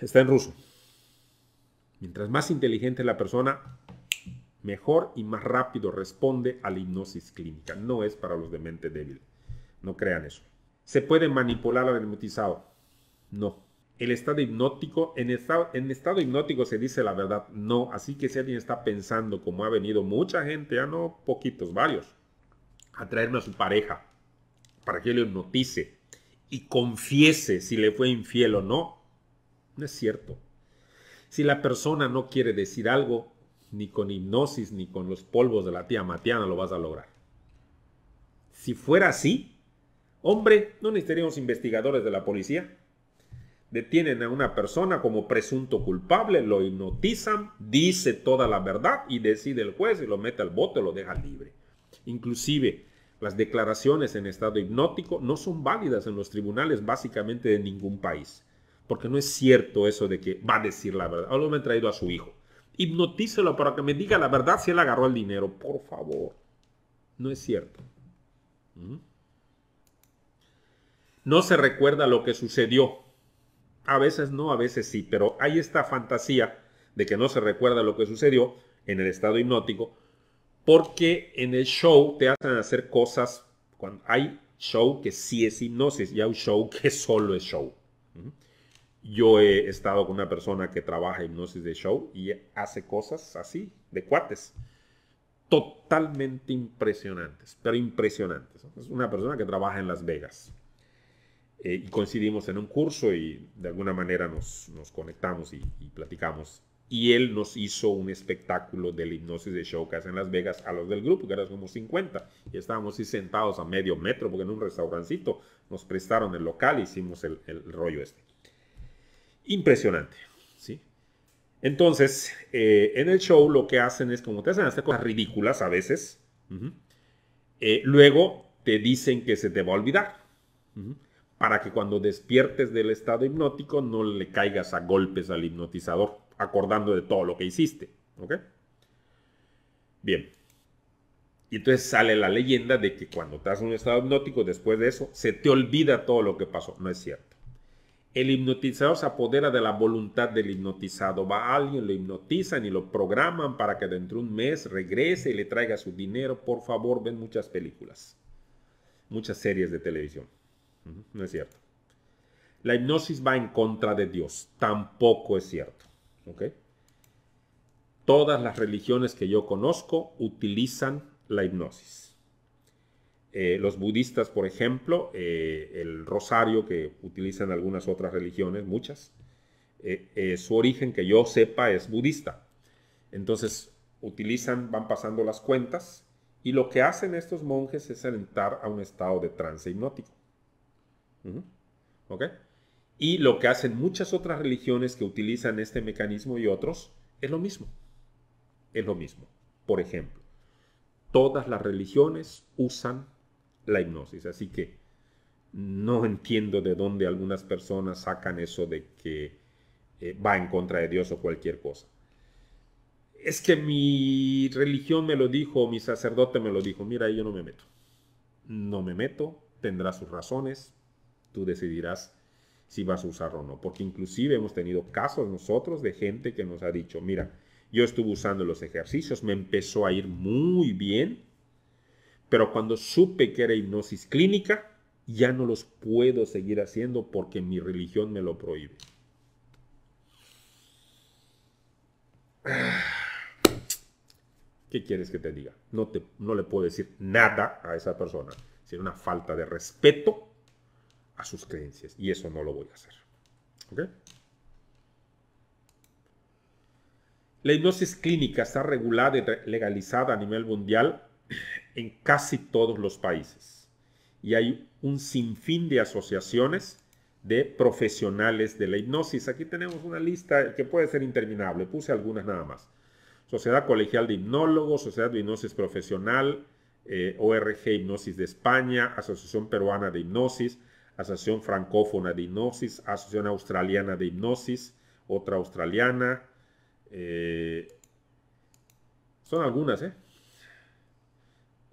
Está en ruso. Mientras más inteligente la persona, mejor y más rápido responde a la hipnosis clínica. No es para los de mente débil. No crean eso. ¿Se puede manipular al hipnotizado? No el estado hipnótico, en estado, en estado hipnótico se dice la verdad, no, así que si alguien está pensando como ha venido mucha gente, ya no poquitos, varios, a traerme a su pareja para que le notice y confiese si le fue infiel o no, no es cierto. Si la persona no quiere decir algo, ni con hipnosis ni con los polvos de la tía Matiana lo vas a lograr. Si fuera así, hombre, no necesitaríamos investigadores de la policía Detienen a una persona como presunto culpable, lo hipnotizan, dice toda la verdad y decide el juez y lo mete al bote, lo deja libre. Inclusive, las declaraciones en estado hipnótico no son válidas en los tribunales básicamente de ningún país, porque no es cierto eso de que va a decir la verdad. Ahora me han traído a su hijo. Hipnotícelo para que me diga la verdad si él agarró el dinero, por favor. No es cierto. No se recuerda lo que sucedió. A veces no, a veces sí, pero hay esta fantasía de que no se recuerda lo que sucedió en el estado hipnótico, porque en el show te hacen hacer cosas, cuando hay show que sí es hipnosis y hay un show que solo es show. Yo he estado con una persona que trabaja hipnosis de show y hace cosas así, de cuates, totalmente impresionantes, pero impresionantes. Es una persona que trabaja en Las Vegas eh, y coincidimos en un curso y de alguna manera nos, nos conectamos y, platicamos. Y él nos hizo un espectáculo de la hipnosis de Showcase en Las Vegas a los del grupo, que eran como 50. Y estábamos ahí sentados a medio metro, porque en un restaurancito nos prestaron el local, hicimos el, el rollo este. Impresionante, ¿sí? Entonces, eh, en el show lo que hacen es, como te hacen hacer cosas ridículas a veces, eh, luego te dicen que se te va a olvidar para que cuando despiertes del estado hipnótico no le caigas a golpes al hipnotizador, acordando de todo lo que hiciste. Bien. Y entonces sale la leyenda de que cuando estás en un estado hipnótico, después de eso, se te olvida todo lo que pasó. No es cierto. El hipnotizador se apodera de la voluntad del hipnotizado. Va a alguien, lo hipnotizan y lo programan para que dentro de un mes regrese y le traiga su dinero. Por favor, ven muchas películas, muchas series de televisión. No es cierto. La hipnosis va en contra de Dios. Tampoco es cierto. Todas las religiones que yo conozco utilizan la hipnosis. Eh, los budistas, por ejemplo, eh, el rosario que utilizan algunas otras religiones, muchas, eh, su origen que yo sepa es budista. Entonces, utilizan, van pasando las cuentas y lo que hacen estos monjes es entrar a un estado de trance hipnótico. ¿Ok? Y lo que hacen muchas otras religiones que utilizan este mecanismo y otros es lo mismo. Es lo mismo. Por ejemplo, todas las religiones usan la hipnosis. Así que no entiendo de dónde algunas personas sacan eso de que eh, va en contra de Dios o cualquier cosa. Es que mi religión me lo dijo, mi sacerdote me lo dijo. Mira, yo no me meto. No me meto, tendrá sus razones, tú decidirás si vas a usar o no. Porque inclusive hemos tenido casos nosotros de gente que nos ha dicho, mira, yo estuve usando los ejercicios, me empezó a ir muy bien, pero cuando supe que era hipnosis clínica, ya no los puedo seguir haciendo porque mi religión me lo prohíbe. ¿Qué quieres que te diga? No, te, no le puedo decir nada a esa persona. Sería una falta de respeto sus creencias. Y eso no lo voy a hacer. La hipnosis clínica está regulada y legalizada a nivel mundial en casi todos los países. Y hay un sinfín de asociaciones de profesionales de la hipnosis. Aquí tenemos una lista que puede ser interminable. Puse algunas nada más. Sociedad Colegial de Hipnólogos, Sociedad de Hipnosis Profesional, eh, ORG Hipnosis de España, Asociación Peruana de Hipnosis, Asociación Francófona de Hipnosis, Asociación Australiana de Hipnosis, otra australiana. Eh, son algunas, ¿eh?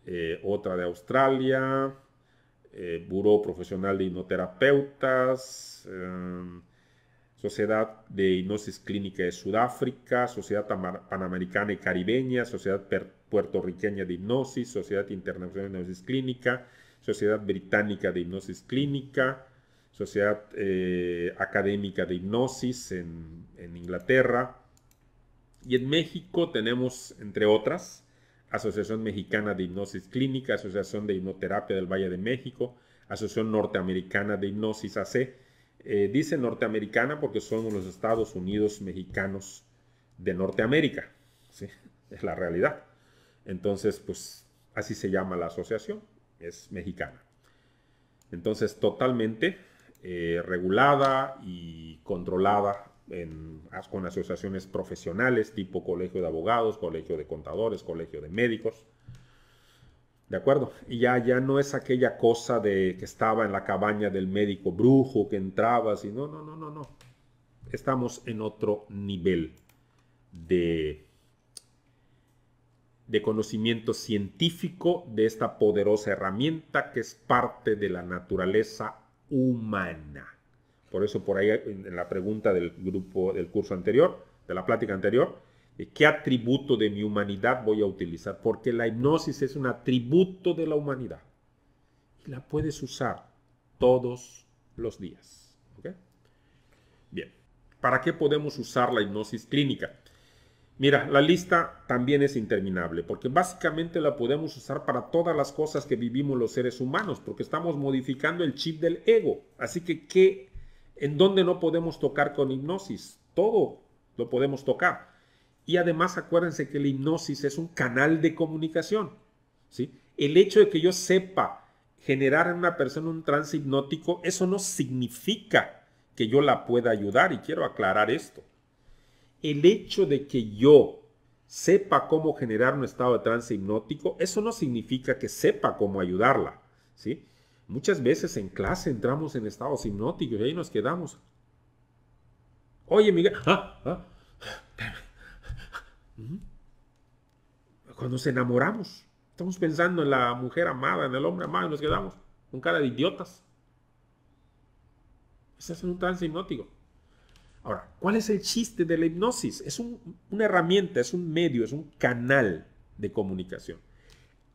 Eh, otra de Australia, Buró Profesional de Hipnoterapeutas, Sociedad de Hipnosis Clínica de Sudáfrica, Sociedad Panamericana y Caribeña, Sociedad Puertorriqueña de Hipnosis, Sociedad Internacional de Hipnosis Clínica, Sociedad Británica de Hipnosis Clínica, Sociedad eh, Académica de Hipnosis en, Inglaterra. Y en México tenemos, entre otras, Asociación Mexicana de Hipnosis Clínica, Asociación de Hipnoterapia del Valle de México, Asociación Norteamericana de Hipnosis AC. Eh, dice norteamericana porque somos los Estados Unidos mexicanos de Norteamérica. ¿sí? Es la realidad. Entonces, pues así se llama la asociación es mexicana. Entonces, totalmente eh, regulada y controlada con asociaciones profesionales tipo colegio de abogados, colegio de contadores, colegio de médicos. ¿De acuerdo? Y ya, ya no es aquella cosa de que estaba en la cabaña del médico brujo, que entraba y no, no, no, no, no. Estamos en otro nivel de de conocimiento científico de esta poderosa herramienta que es parte de la naturaleza humana. Por eso por ahí en la pregunta del grupo del curso anterior, de la plática anterior, ¿qué atributo de mi humanidad voy a utilizar? Porque la hipnosis es un atributo de la humanidad y la puedes usar todos los días. Bien, ¿para qué podemos usar la hipnosis clínica? Mira, la lista también es interminable, porque básicamente la podemos usar para todas las cosas que vivimos los seres humanos, porque estamos modificando el chip del ego. Así que, ¿en dónde no podemos tocar con hipnosis? Todo lo podemos tocar. Y además acuérdense que la hipnosis es un canal de comunicación. El hecho de que yo sepa generar en una persona un trance hipnótico, eso no significa que yo la pueda ayudar, y quiero aclarar esto el hecho de que yo sepa cómo generar un estado de trance hipnótico, eso no significa que sepa cómo ayudarla, ¿sí? Muchas veces en clase entramos en estados hipnóticos y ahí nos quedamos. Oye, Miguel, ah, ah cuando nos enamoramos, estamos pensando en la mujer amada, en el hombre amado y nos quedamos con cara de idiotas. Estás en un trance hipnótico. Ahora, ¿cuál es el chiste de la hipnosis? Es una herramienta, es un medio, es un canal de comunicación.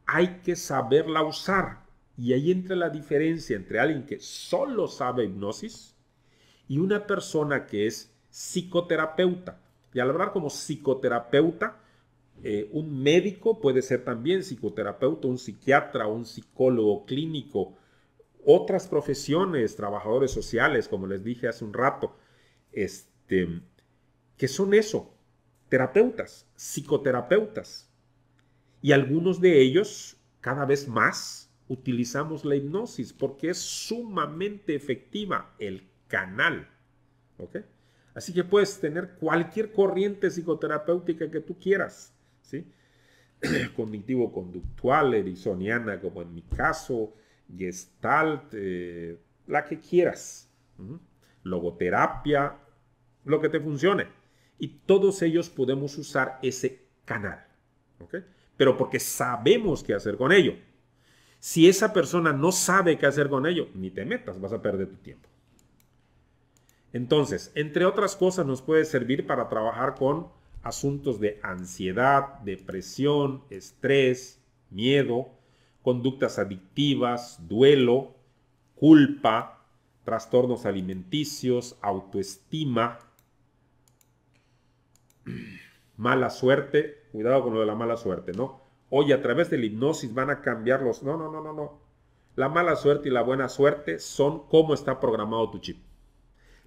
Hay que saberla usar. Y ahí entra la diferencia entre alguien que solo sabe hipnosis y una persona que es psicoterapeuta. Y al hablar como psicoterapeuta, eh, un médico puede ser también psicoterapeuta, un psiquiatra, un psicólogo clínico, otras profesiones, trabajadores sociales, como les dije hace un rato este, que son eso, terapeutas, psicoterapeutas. Y algunos de ellos, cada vez más, utilizamos la hipnosis porque es sumamente efectiva el canal. Así que puedes tener cualquier corriente psicoterapéutica que tú quieras. ¿sí? Cognitivo-conductual, ericksoniana, como en mi caso, gestalt, eh, la que quieras logoterapia, lo que te funcione. Y todos ellos podemos usar ese canal. Pero porque sabemos qué hacer con ello. Si esa persona no sabe qué hacer con ello, ni te metas, vas a perder tu tiempo. Entonces, entre otras cosas, nos puede servir para trabajar con asuntos de ansiedad, depresión, estrés, miedo, conductas adictivas, duelo, culpa, trastornos alimenticios, autoestima, mala suerte, cuidado con lo de la mala suerte, ¿no? Oye, a través de la hipnosis van a cambiar los... No, no, no, no, no. La mala suerte y la buena suerte son cómo está programado tu chip.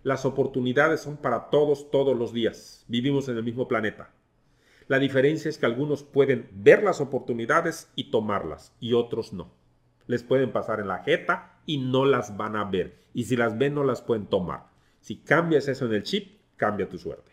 Las oportunidades son para todos, todos los días. Vivimos en el mismo planeta. La diferencia es que algunos pueden ver las oportunidades y tomarlas y otros no les pueden pasar en la jeta y no las van a ver. Y si las ven, no las pueden tomar. Si cambias eso en el chip, cambia tu suerte.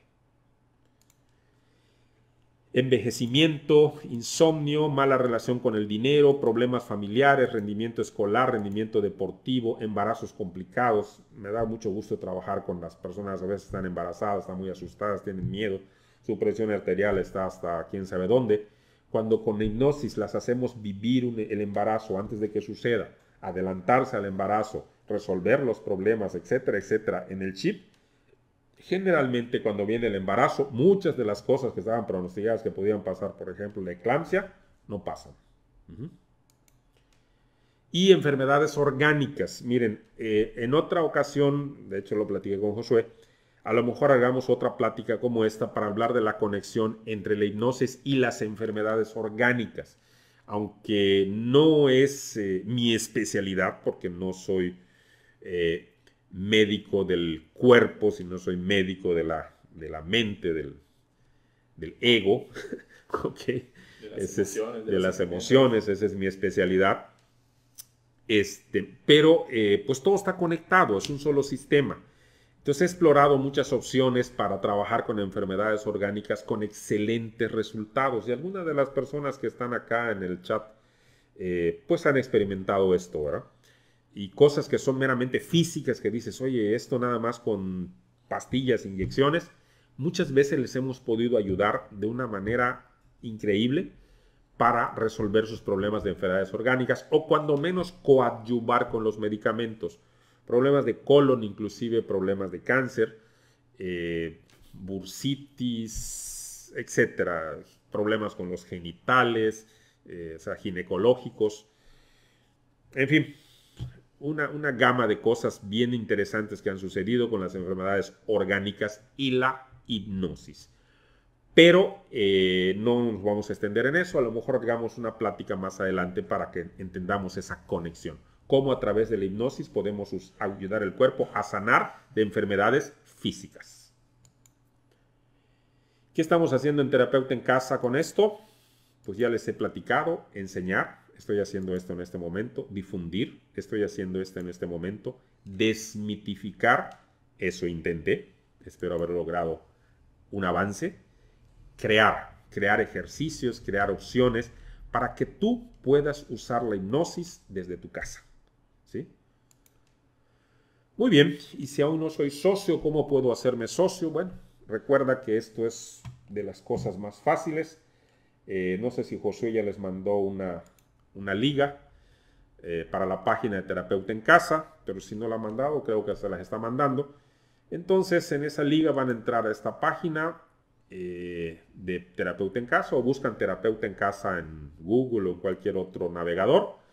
Envejecimiento, insomnio, mala relación con el dinero, problemas familiares, rendimiento escolar, rendimiento deportivo, embarazos complicados. Me da mucho gusto trabajar con las personas, a veces están embarazadas, están muy asustadas, tienen miedo, su presión arterial está hasta quién sabe dónde cuando con hipnosis las hacemos vivir el embarazo antes de que suceda, adelantarse al embarazo, resolver los problemas, etcétera, etcétera, en el chip, generalmente cuando viene el embarazo, muchas de las cosas que estaban pronosticadas que podían pasar, por ejemplo, la eclampsia, no pasan. Y enfermedades orgánicas. Miren, eh, en otra ocasión, de hecho lo platiqué con Josué, a lo mejor hagamos otra plática como esta para hablar de la conexión entre la hipnosis y las enfermedades orgánicas. Aunque no es eh, mi especialidad porque no soy eh, médico del cuerpo, sino soy médico de la, de la mente, del, ego, de, las emociones, esa es mi especialidad. Este, pero eh, pues todo está conectado, es un solo sistema. Entonces he explorado muchas opciones para trabajar con enfermedades orgánicas con excelentes resultados. Y algunas de las personas que están acá en el chat, eh, pues han experimentado esto, ¿verdad? Y cosas que son meramente físicas, que dices, oye, esto nada más con pastillas, inyecciones, muchas veces les hemos podido ayudar de una manera increíble para resolver sus problemas de enfermedades orgánicas o cuando menos coadyuvar con los medicamentos problemas de colon, inclusive problemas de cáncer, eh, bursitis, etcétera, problemas con los genitales, eh, o sea, ginecológicos, en fin, una, gama de cosas bien interesantes que han sucedido con las enfermedades orgánicas y la hipnosis. Pero eh, no nos vamos a extender en eso, a lo mejor hagamos una plática más adelante para que entendamos esa conexión cómo a través de la hipnosis podemos ayudar el cuerpo a sanar de enfermedades físicas. ¿Qué estamos haciendo en terapeuta en casa con esto? Pues ya les he platicado, enseñar, estoy haciendo esto en este momento, difundir, estoy haciendo esto en este momento, desmitificar, eso intenté, espero haber logrado un avance, crear, crear ejercicios, crear opciones para que tú puedas usar la hipnosis desde tu casa. Muy bien, y si aún no soy socio, ¿cómo puedo hacerme socio? Bueno, recuerda que esto es de las cosas más fáciles. Eh, no sé si Josué ya les mandó una, liga eh, para la página de Terapeuta en Casa, pero si no la ha mandado, creo que se las está mandando. Entonces, en esa liga van a entrar a esta página eh, de Terapeuta en Casa o buscan Terapeuta en Casa en Google o en cualquier otro navegador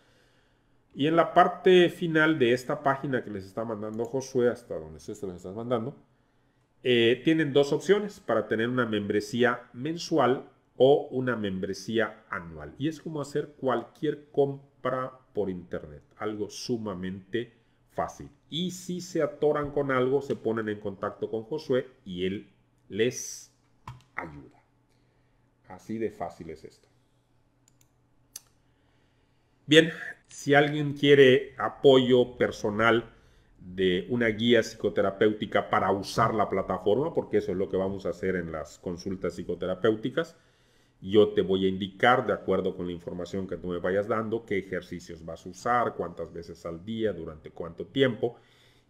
y en la parte final de esta página que les está mandando Josué, hasta donde se les estás mandando, eh, tienen dos opciones para tener una membresía mensual o una membresía anual. Y es como hacer cualquier compra por internet, algo sumamente fácil. Y si se atoran con algo, se ponen en contacto con Josué y él les ayuda. Así de fácil es esto. Bien, si alguien quiere apoyo personal de una guía psicoterapéutica para usar la plataforma, porque eso es lo que vamos a hacer en las consultas psicoterapéuticas, yo te voy a indicar, de acuerdo con la información que tú me vayas dando, qué ejercicios vas a usar, cuántas veces al día, durante cuánto tiempo,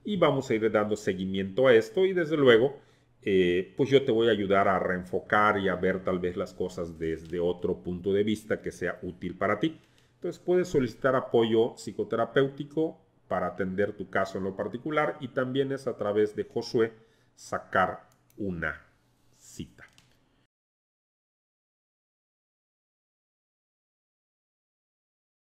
y vamos a ir dando seguimiento a esto y desde luego, eh, pues yo te voy a ayudar a reenfocar y a ver tal vez las cosas desde otro punto de vista que sea útil para ti. Entonces puedes solicitar apoyo psicoterapéutico para atender tu caso en lo particular y también es a través de Josué sacar una